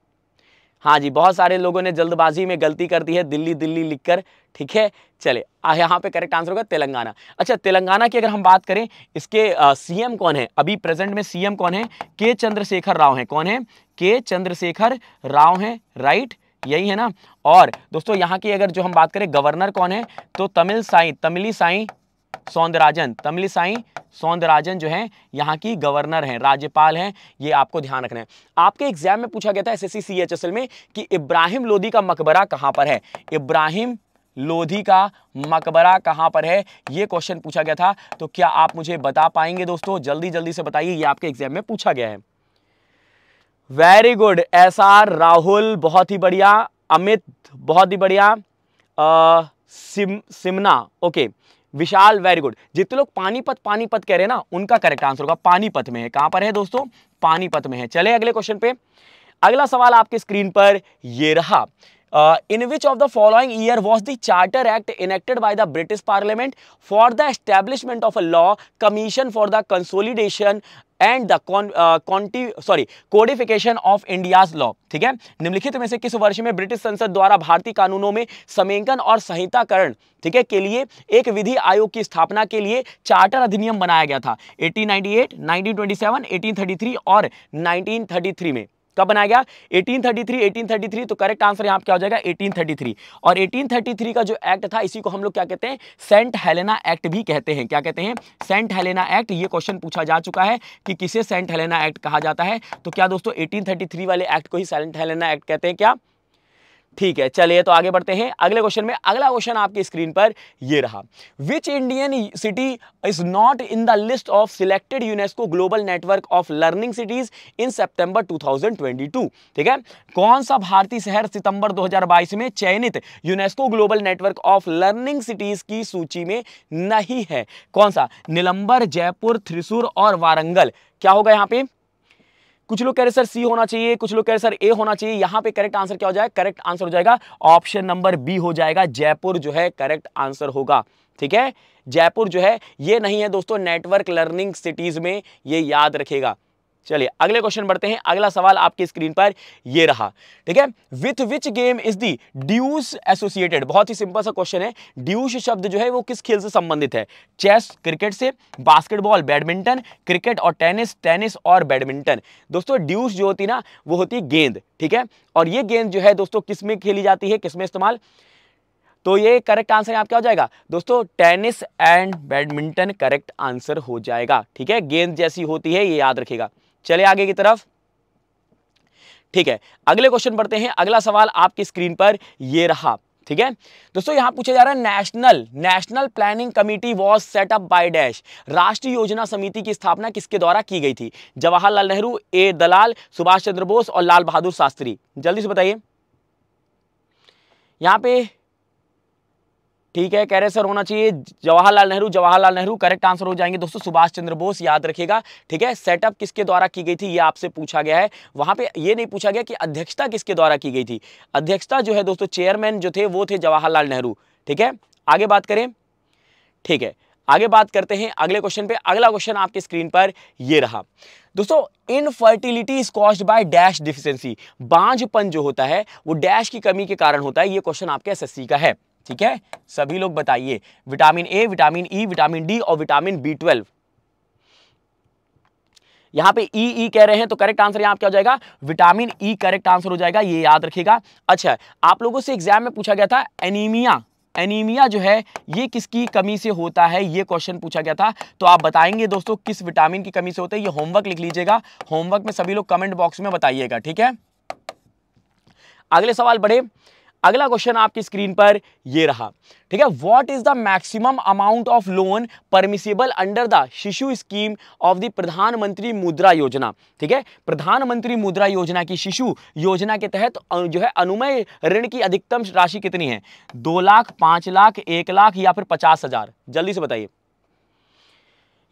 हाँ जी बहुत सारे लोगों ने जल्दबाजी में गलती कर दी है दिल्ली दिल्ली लिखकर ठीक है चले यहाँ पे करेक्ट आंसर होगा तेलंगाना अच्छा तेलंगाना की अगर हम बात करें इसके सीएम कौन है अभी प्रेजेंट में सीएम कौन है के चंद्रशेखर राव हैं कौन है के चंद्रशेखर राव हैं राइट यही है ना और दोस्तों यहाँ की अगर जो हम बात करें गवर्नर कौन है तो तमिल साई तमिली साई सौंदराजन तमिली साई सौंदराजन जो है यहाँ की गवर्नर हैं राज्यपाल हैं ये आपको ध्यान रखना है आपके एग्जाम में पूछा गया था एस एस सी में कि इब्राहिम लोधी का मकबरा कहाँ पर है इब्राहिम लोधी का मकबरा कहाँ पर है ये क्वेश्चन पूछा गया था तो क्या आप मुझे बता पाएंगे दोस्तों जल्दी जल्दी से बताइए ये आपके एग्जाम में पूछा गया है very good S R Rahul बहुत ही बढ़िया अमित बहुत ही बढ़िया सिम Simna okay Vishal very good जितने लोग पानीपत पानीपत कह रहे हैं ना उनका करेक्ट आंसर होगा पानीपत में है कहां पर है दोस्तों पानीपत में है चले अगले क्वेश्चन पे अगला सवाल आपके स्क्रीन पर ये रहा in which of the following year was the charter act enacted by the British parliament for the establishment of a law commission for the consolidation and the conti sorry codification of India's law ठीक है निम्नलिखित में से किस वर्ष में British संसद द्वारा भारतीय कानूनों में समेकन और संहिताकरण ठीक है के लिए एक विधि आयोग की स्थापना के लिए चार्टर अधिनियम बनाया गया था एटीन 1898, 1927, थ्री और 1933 में कब बनाया गया 1833 1833 तो करेक्ट आंसर यहाँ क्या हो जाएगा 1833 और 1833 का जो एक्ट था इसी को हम लोग क्या कहते हैं सेंट हेलेना एक्ट भी कहते हैं क्या कहते हैं सेंट हेलेना एक्ट ये क्वेश्चन पूछा जा चुका है कि किसे सेंट हेलेना एक्ट कहा जाता है तो क्या दोस्तों 1833 वाले एक्ट को ही सेंट हेलेना एक्ट कहते हैं क्या ठीक है चलिए तो आगे बढ़ते हैं अगले क्वेश्चन में अगला क्वेश्चन आपकी स्क्रीन पर ये रहा which Indian city is not in the list of selected UNESCO global network of learning cities in September 2022 ठीक है कौन सा भारतीय शहर सितंबर 2022 में चयनित UNESCO global network of learning cities की सूची में नहीं है कौन सा निलंबर जयपुर थ्रिसुर और वारंगल क्या होगा यहाँ पे कुछ लोग कह रहे सर सी होना चाहिए कुछ लोग कह रहे सर ए होना चाहिए यहां पे करेक्ट आंसर क्या हो जाएगा करेक्ट आंसर हो जाएगा ऑप्शन नंबर बी हो जाएगा जयपुर जो है करेक्ट आंसर होगा ठीक है जयपुर जो है ये नहीं है दोस्तों नेटवर्क लर्निंग सिटीज में ये याद रखेगा चलिए अगले क्वेश्चन बढ़ते हैं अगला सवाल आपकी स्क्रीन पर ये रहा ठीक है with which game is the deuce associated बहुत ही सिंपल सा क्वेश्चन है ड्यूस शब्द जो है वो किस खेल से संबंधित है चेस क्रिकेट से बास्केटबॉल बैडमिंटन क्रिकेट और टेनिस टेनिस और बैडमिंटन दोस्तों ड्यूस जो होती ना वो होती है गेंद ठीक है और ये गेंद जो है दोस्तों किस में खेली जाती है किसमें इस्तेमाल तो ये करेक्ट आंसर यहाँ क्या हो जाएगा दोस्तों tennis and badminton correct answer हो जाएगा ठीक है गेंद जैसी होती है ये याद रखेगा चले आगे की तरफ ठीक है अगले क्वेश्चन पढ़ते हैं अगला सवाल आपकी स्क्रीन पर ये रहा ठीक है दोस्तों यहां पूछा जा रहा है national national planning committee was set up by dash राष्ट्रीय योजना समिति की स्थापना किसके द्वारा की गई थी जवाहरलाल नेहरू ए दलाल सुभाष चंद्र बोस और लाल बहादुर शास्त्री जल्दी से बताइए यहां पे ठीक है कह रहे सर होना चाहिए जवाहरलाल नेहरू जवाहरलाल नेहरू करेक्ट आंसर हो जाएंगे दोस्तों सुभाष चंद्र बोस याद रखेगा ठीक है सेटअप किसके द्वारा की गई थी ये आपसे पूछा गया है वहां पे ये नहीं पूछा गया कि अध्यक्षता किसके द्वारा की गई थी अध्यक्षता जो है दोस्तों चेयरमैन जो थे वो थे जवाहरलाल नेहरू ठीक है आगे बात करें ठीक है आगे बात करते हैं अगले क्वेश्चन पे अगला क्वेश्चन आपके स्क्रीन पर ये रहा दोस्तों infertility is caused by dash deficiency बांझपन जो होता है वो डैश की कमी के कारण होता है ये क्वेश्चन आपके एसएससी का है ठीक है सभी लोग बताइए vitamin A vitamin E e, vitamin D और विटामिन बी ट्वेल्व यहां पे ई e, ई e कह रहे हैं तो करेक्ट आंसर यहां क्या हो जाएगा विटामिन ई करेक्ट आंसर हो जाएगा ये याद रखिएगा अच्छा आप लोगों से एग्जाम में पूछा गया था एनीमिया एनीमिया जो है ये किसकी कमी से होता है ये क्वेश्चन पूछा गया था तो आप बताएंगे दोस्तों किस विटामिन की कमी से होता है ये होमवर्क लिख लीजिएगा होमवर्क में सभी लोग कमेंट बॉक्स में बताइएगा ठीक है अगले सवाल बढ़े अगला क्वेश्चन आपकी स्क्रीन पर ये रहा ठीक है what is the maximum amount of loan permissible under the Shishu scheme of the Pradhan Mantri Mudra योजना ठीक है प्रधानमंत्री मुद्रा योजना की शिशु योजना के तहत जो है अनुमय ऋण की अधिकतम राशि कितनी है दो लाख पांच लाख एक लाख या फिर पचास हजार जल्दी से बताइए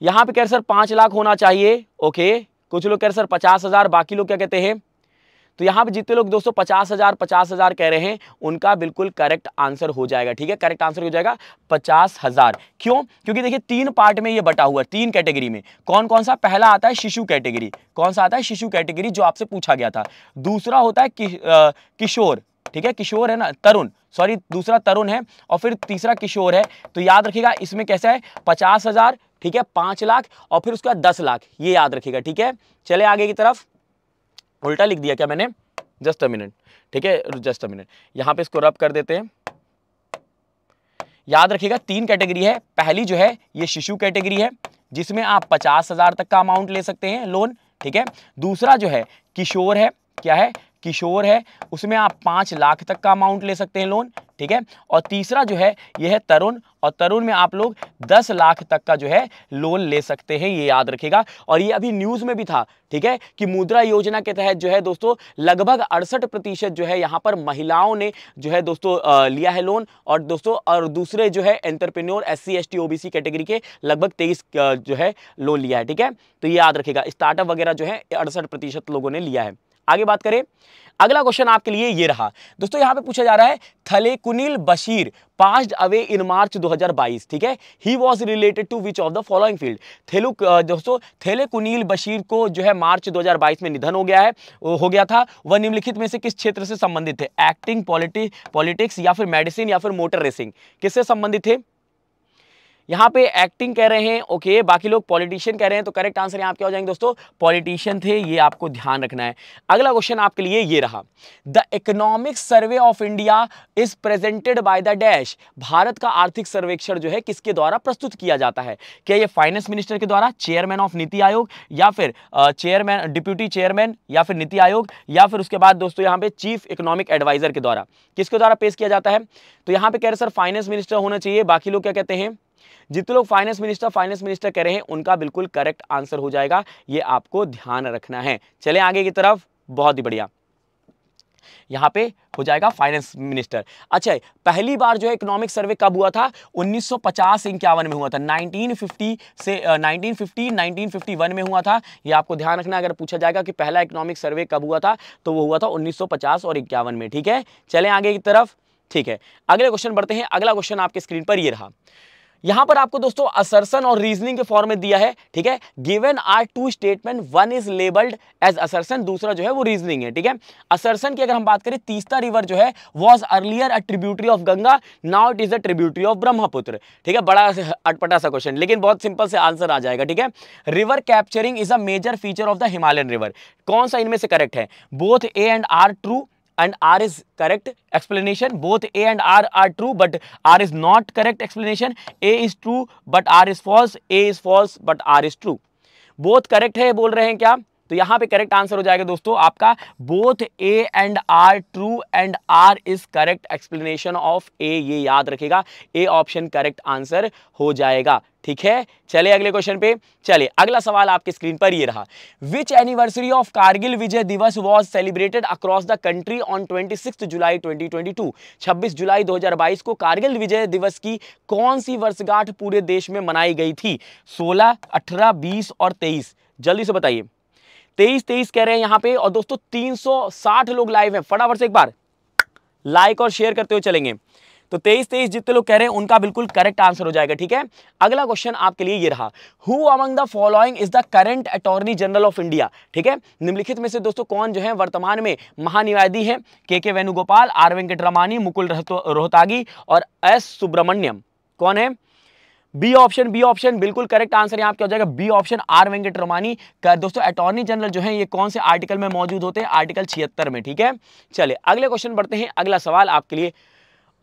यहां पर कह रहे सर पांच लाख होना चाहिए ओके कुछ लोग कह रहे सर पचास हजार बाकी लोग क्या कहते हैं तो यहाँ पर जितने लोग दोस्तों पचास हज़ार पचास हज़ार कह रहे हैं उनका बिल्कुल करेक्ट आंसर हो जाएगा ठीक है करेक्ट आंसर हो जाएगा पचास हज़ार क्यों क्योंकि देखिए तीन पार्ट में ये बटा हुआ है तीन कैटेगरी में कौन कौन सा पहला आता है शिशु कैटेगरी कौन सा आता है शिशु कैटेगरी जो आपसे पूछा गया था दूसरा होता है कि, आ, किशोर ठीक है किशोर है ना तरुण सॉरी दूसरा तरुण है और फिर तीसरा किशोर है तो याद रखिएगा इसमें कैसा है पचास ठीक है पाँच लाख और फिर उसका दस लाख ये याद रखिएगा ठीक है चले आगे की तरफ उल्टा लिख दिया क्या मैंने जस्ट अ मिनट ठीक है जस्ट अ मिनट यहाँ पे इसको रब कर देते हैं याद रखिएगा तीन कैटेगरी है पहली जो है ये शिशु कैटेगरी है जिसमें आप पचास हज़ार तक का अमाउंट ले सकते हैं लोन ठीक है दूसरा जो है किशोर है क्या है किशोर है उसमें आप पाँच लाख तक का अमाउंट ले सकते हैं लोन ठीक है और तीसरा जो है यह है तरुण और तरुण में आप लोग 10 लाख तक का जो है लोन ले सकते हैं ये याद रखेगा और ये अभी न्यूज़ में भी था ठीक है कि मुद्रा योजना के तहत जो है दोस्तों लगभग अड़सठ प्रतिशत जो है यहाँ पर महिलाओं ने जो है दोस्तों लिया है लोन और दोस्तों और दूसरे जो है entrepreneur S C S T OBC category के लगभग तेईस जो है लोन लिया है ठीक है तो ये याद रखेगा स्टार्टअप वगैरह जो है अड़सठ लोगों ने लिया है आगे बात करें अगला क्वेश्चन आपके लिए ये रहा दोस्तों यहां पे पूछा जा रहा है Thale Thalekunnil Basheer passed away in March 2022 ठीक है he was related to which of the following field थेलु दोस्तों थेले कुनील बशीर को जो है मार्च 2022 में निधन हो गया है हो गया था वह निम्नलिखित में से किस क्षेत्र से संबंधित थे एक्टिंग पॉलिटिक्स या फिर मेडिसिन या फिर मोटर रेसिंग किससे संबंधित है यहाँ पे एक्टिंग कह रहे हैं ओके बाकी लोग पॉलिटिशियन कह रहे हैं तो करेक्ट आंसर यहाँ क्या हो जाएंगे दोस्तों पॉलिटिशियन थे ये आपको ध्यान रखना है अगला क्वेश्चन आपके लिए ये रहा the economic survey of India is presented by the dash भारत का आर्थिक सर्वेक्षण जो है किसके द्वारा प्रस्तुत किया जाता है क्या ये फाइनेंस मिनिस्टर के द्वारा चेयरमैन ऑफ नीति आयोग या फिर चेयरमैन डिप्यूटी चेयरमैन या फिर नीति आयोग या फिर उसके बाद दोस्तों यहाँ पे चीफ इकोनॉमिक एडवाइजर के द्वारा किसके द्वारा पेश किया जाता है तो यहाँ पे कह रहे सर फाइनेंस मिनिस्टर होना चाहिए बाकी लोग क्या कहते हैं जितने लोग फाइनेंस मिनिस्टर फाइनेंस मिनिस्टर कह रहे हैं उनका बिल्कुल करेक्ट आंसर हो जाएगा ये आपको ध्यान रखना है चले आगे की तरफ बहुत ही बढ़िया यहां पे हो जाएगा फाइनेंस मिनिस्टर अच्छा पहली बार जो है इकोनॉमिक सर्वे कब हुआ था 1950 सौ इक्यावन में हुआ था 1950 से uh, 1950 1951 में हुआ था ये आपको ध्यान रखना अगर पूछा जाएगा कि पहला इकोनॉमिक सर्वे कब हुआ था तो वो हुआ था 1950 और इक्यावन में ठीक है चले आगे की तरफ ठीक है अगले क्वेश्चन बढ़ते हैं अगला क्वेश्चन आपके स्क्रीन पर यह रहा यहां पर आपको दोस्तों असरसन और रीजनिंग के फॉर्म में दिया है ठीक है given are two statement one is labelled as assertion दूसरा जो है वो रीजनिंग है ठीक है असरसन की अगर हम बात करें तीसरा रिवर जो है was earlier a tributary of Ganga now it is a tributary of Brahmaputra ठीक है बड़ा अटपटा सा क्वेश्चन लेकिन बहुत सिंपल से आंसर आ जाएगा ठीक है river capturing is a major feature of the Himalayan river कौन सा इनमें से करेक्ट है both A and R true and R is correct explanation both A and R are true but R is not correct explanation A is true but R is false A is false but R is true both correct है बोल रहे हैं क्या तो यहां पे correct answer हो जाएगा दोस्तों आपका both A and R true and R is correct explanation of A ये याद रखेगा ए ऑप्शन करेक्ट आंसर हो जाएगा ठीक है चले अगले क्वेश्चन पे चले अगला सवाल आपके स्क्रीन पर ये रहा which anniversary of Kargil Vijay Diwas was celebrated across the country on six July 2022 26 जुलाई 2022 को कारगिल विजय दिवस की कौन सी वर्षगांठ पूरे देश में मनाई गई थी 16, 18, 20 और 23 जल्दी से बताइए तेईस तेईस कह रहे हैं यहाँ पे और दोस्तों साठ लोग लाइव हैं फटाफट से एक बार लाइक और शेयर करते हुए चलेंगे तो तेईस तेईस जितने लोग कह रहे हैं उनका बिल्कुल करेक्ट आंसर हो जाएगा ठीक है अगला क्वेश्चन आपके लिए ये रहा who among the following is the current attorney general of India ठीक है निम्नलिखित में से दोस्तों कौन जो है वर्तमान में महानिवादी हैं K K Venugopal R Venkataramani Mukul Rohatgi और एस सुब्रमण्यम कौन है बी ऑप्शन बी ऑप्शन बिल्कुल करेक्ट आंसर यहाँ क्या हो जाएगा B option R Venkataramani कर दोस्तों अटॉर्नी जनरल जो है ये कौन से आर्टिकल में मौजूद होते हैं आर्टिकल छिहत्तर में ठीक है चलिए अगले क्वेश्चन बढ़ते हैं अगला सवाल आपके लिए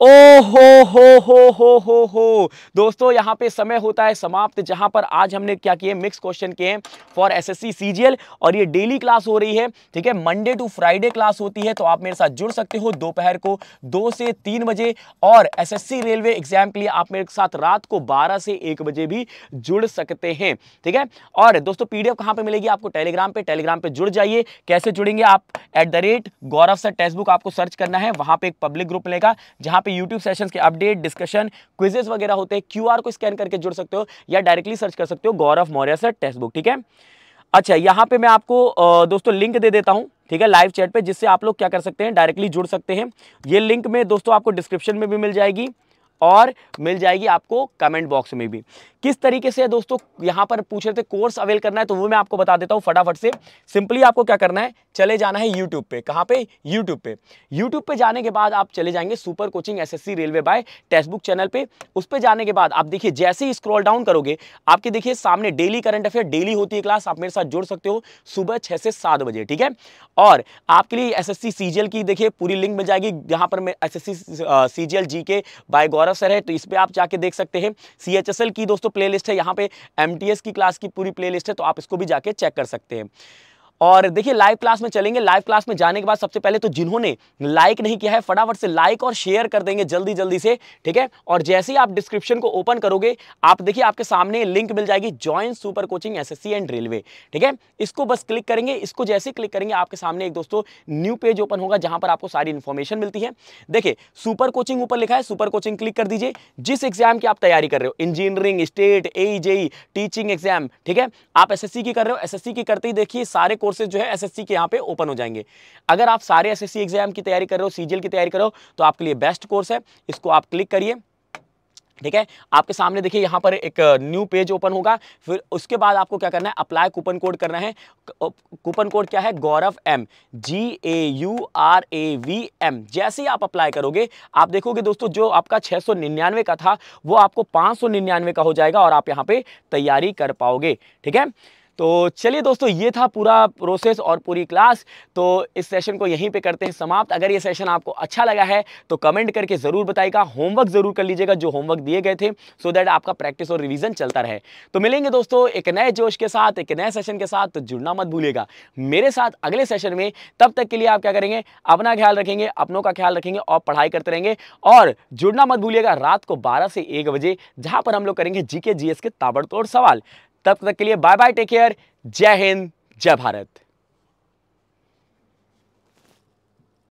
ओ हो हो हो हो हो हो दोस्तों यहाँ पे समय होता है समाप्त जहाँ पर आज हमने क्या किए मिक्स क्वेश्चन किए फॉर एसएससी सीजीएल और ये डेली क्लास हो रही है ठीक है मंडे टू फ्राइडे क्लास होती है तो आप मेरे साथ जुड़ सकते हो दोपहर को दो से तीन बजे और एसएससी रेलवे एग्जाम के लिए आप मेरे साथ रात को बारह से एक बजे भी जुड़ सकते हैं ठीक है और दोस्तों पी डी कहाँ मिलेगी आपको टेलीग्राम पर टेलीग्राम पर जुड़ जाइए कैसे जुड़ेंगे आप at the rate Gaurav sir text book आपको सर्च करना है वहाँ पर एक पब्लिक ग्रुप मिलेगा जहाँ पे YouTube सेशंस के अपडेट डिस्कशन क्विजेज वगैरह होते हैं क्यू को स्कैन करके जुड़ सकते हो या डायरेक्टली सर्च कर सकते हो Gaurav Maurya sir text book ठीक है अच्छा यहाँ पे मैं आपको दोस्तों लिंक दे देता हूँ ठीक है लाइव चैट पे जिससे आप लोग क्या कर सकते हैं डायरेक्टली जुड़ सकते हैं ये लिंक में दोस्तों आपको डिस्क्रिप्शन में भी मिल जाएगी और मिल जाएगी आपको कमेंट बॉक्स में भी किस तरीके से दोस्तों यहां पर पूछ रहे थे कोर्स अवेल करना है तो वो मैं आपको बता देता हूं फटाफट से सिंपली आपको क्या करना है चले जाना है यूट्यूब पे कहां पे यूट्यूब पे यूट्यूब पे जाने के बाद आप चले जाएंगे super coaching S railway by textbook channel पे उस पर जाने के बाद आप देखिए जैसे ही स्क्रॉल डाउन करोगे आपके देखिए सामने डेली करंट अफेयर डेली होती है क्लास आप मेरे साथ जुड़ सकते हो सुबह छह से सात बजे ठीक है और आपके लिए एस एस की देखिए पूरी लिंक मिल जाएगी यहां पर एस एस सी जी के बाय गौरव सर है तो इस पर आप जाके देख सकते हैं सी की दोस्तों प्लेलिस्ट है यहाँ पे एमटीएस की क्लास की पूरी प्लेलिस्ट है तो आप इसको भी जाके चेक कर सकते हैं और देखिए लाइव क्लास में चलेंगे लाइव क्लास में जाने के बाद सबसे पहले तो जिन्होंने लाइक नहीं किया है फटाफट से लाइक और शेयर कर देंगे जल्दी जल्दी से ठीक है और जैसे ही आप डिस्क्रिप्शन को ओपन करोगे आप देखिए आपके सामने लिंक मिल जाएगी join super coaching S and railway ठीक है इसको बस क्लिक करेंगे इसको जैसे क्लिक करेंगे आपके सामने एक दोस्तों न्यू पेज ओपन होगा जहां पर आपको सारी इन्फॉर्मेशन मिलती है देखिए सुपर कोचिंग ऊपर लिखा है सुपर कोचिंग क्लिक कर दीजिए जिस एग्जाम की आप तैयारी कर रहे हो engineering state a teaching exam ठीक है आप एस की कर रहे हो एस की करते ही देखिए सारे कोर्सेज जो है एसएससी के यहाँ पे ओपन हो जाएंगे अगर आप सारे एसएससी एग्जाम की तैयारी कर रहे हो सीजीएल की तैयारी कर रहे हो तो आपके लिए बेस्ट कोर्स है इसको आप क्लिक करिए ठीक है आपके सामने देखिए यहाँ पर एक न्यू पेज ओपन होगा फिर उसके बाद आपको क्या करना है अप्लाई कूपन कोड करना है कूपन कोड क्या है Gaurav M G A U R A V M जैसे ही आप अप्लाई करोगे आप देखोगे दोस्तों जो आपका 699 का था वो आपको 599 का हो जाएगा और आप यहाँ पे तैयारी कर पाओगे ठीक है तो चलिए दोस्तों ये था पूरा प्रोसेस और पूरी क्लास तो इस सेशन को यहीं पे करते हैं समाप्त अगर ये सेशन आपको अच्छा लगा है तो कमेंट करके ज़रूर बताइएगा होमवर्क ज़रूर कर लीजिएगा जो होमवर्क दिए गए थे सो दैट आपका प्रैक्टिस और रिविज़न चलता रहे तो मिलेंगे दोस्तों एक नए जोश के साथ एक नए सेशन के साथ तो जुड़ना मत भूलेगा मेरे साथ अगले सेशन में तब तक के लिए आप क्या करेंगे अपना ख्याल रखेंगे अपनों का ख्याल रखेंगे और पढ़ाई करते रहेंगे और जुड़ना मत भूलिएगा रात को बारह से एक बजे जहाँ पर हम लोग करेंगे जीके जीएस के ताबड़तोड़ सवाल तब तक के लिए बाय बाय टेक केयर जय हिंद जय भारत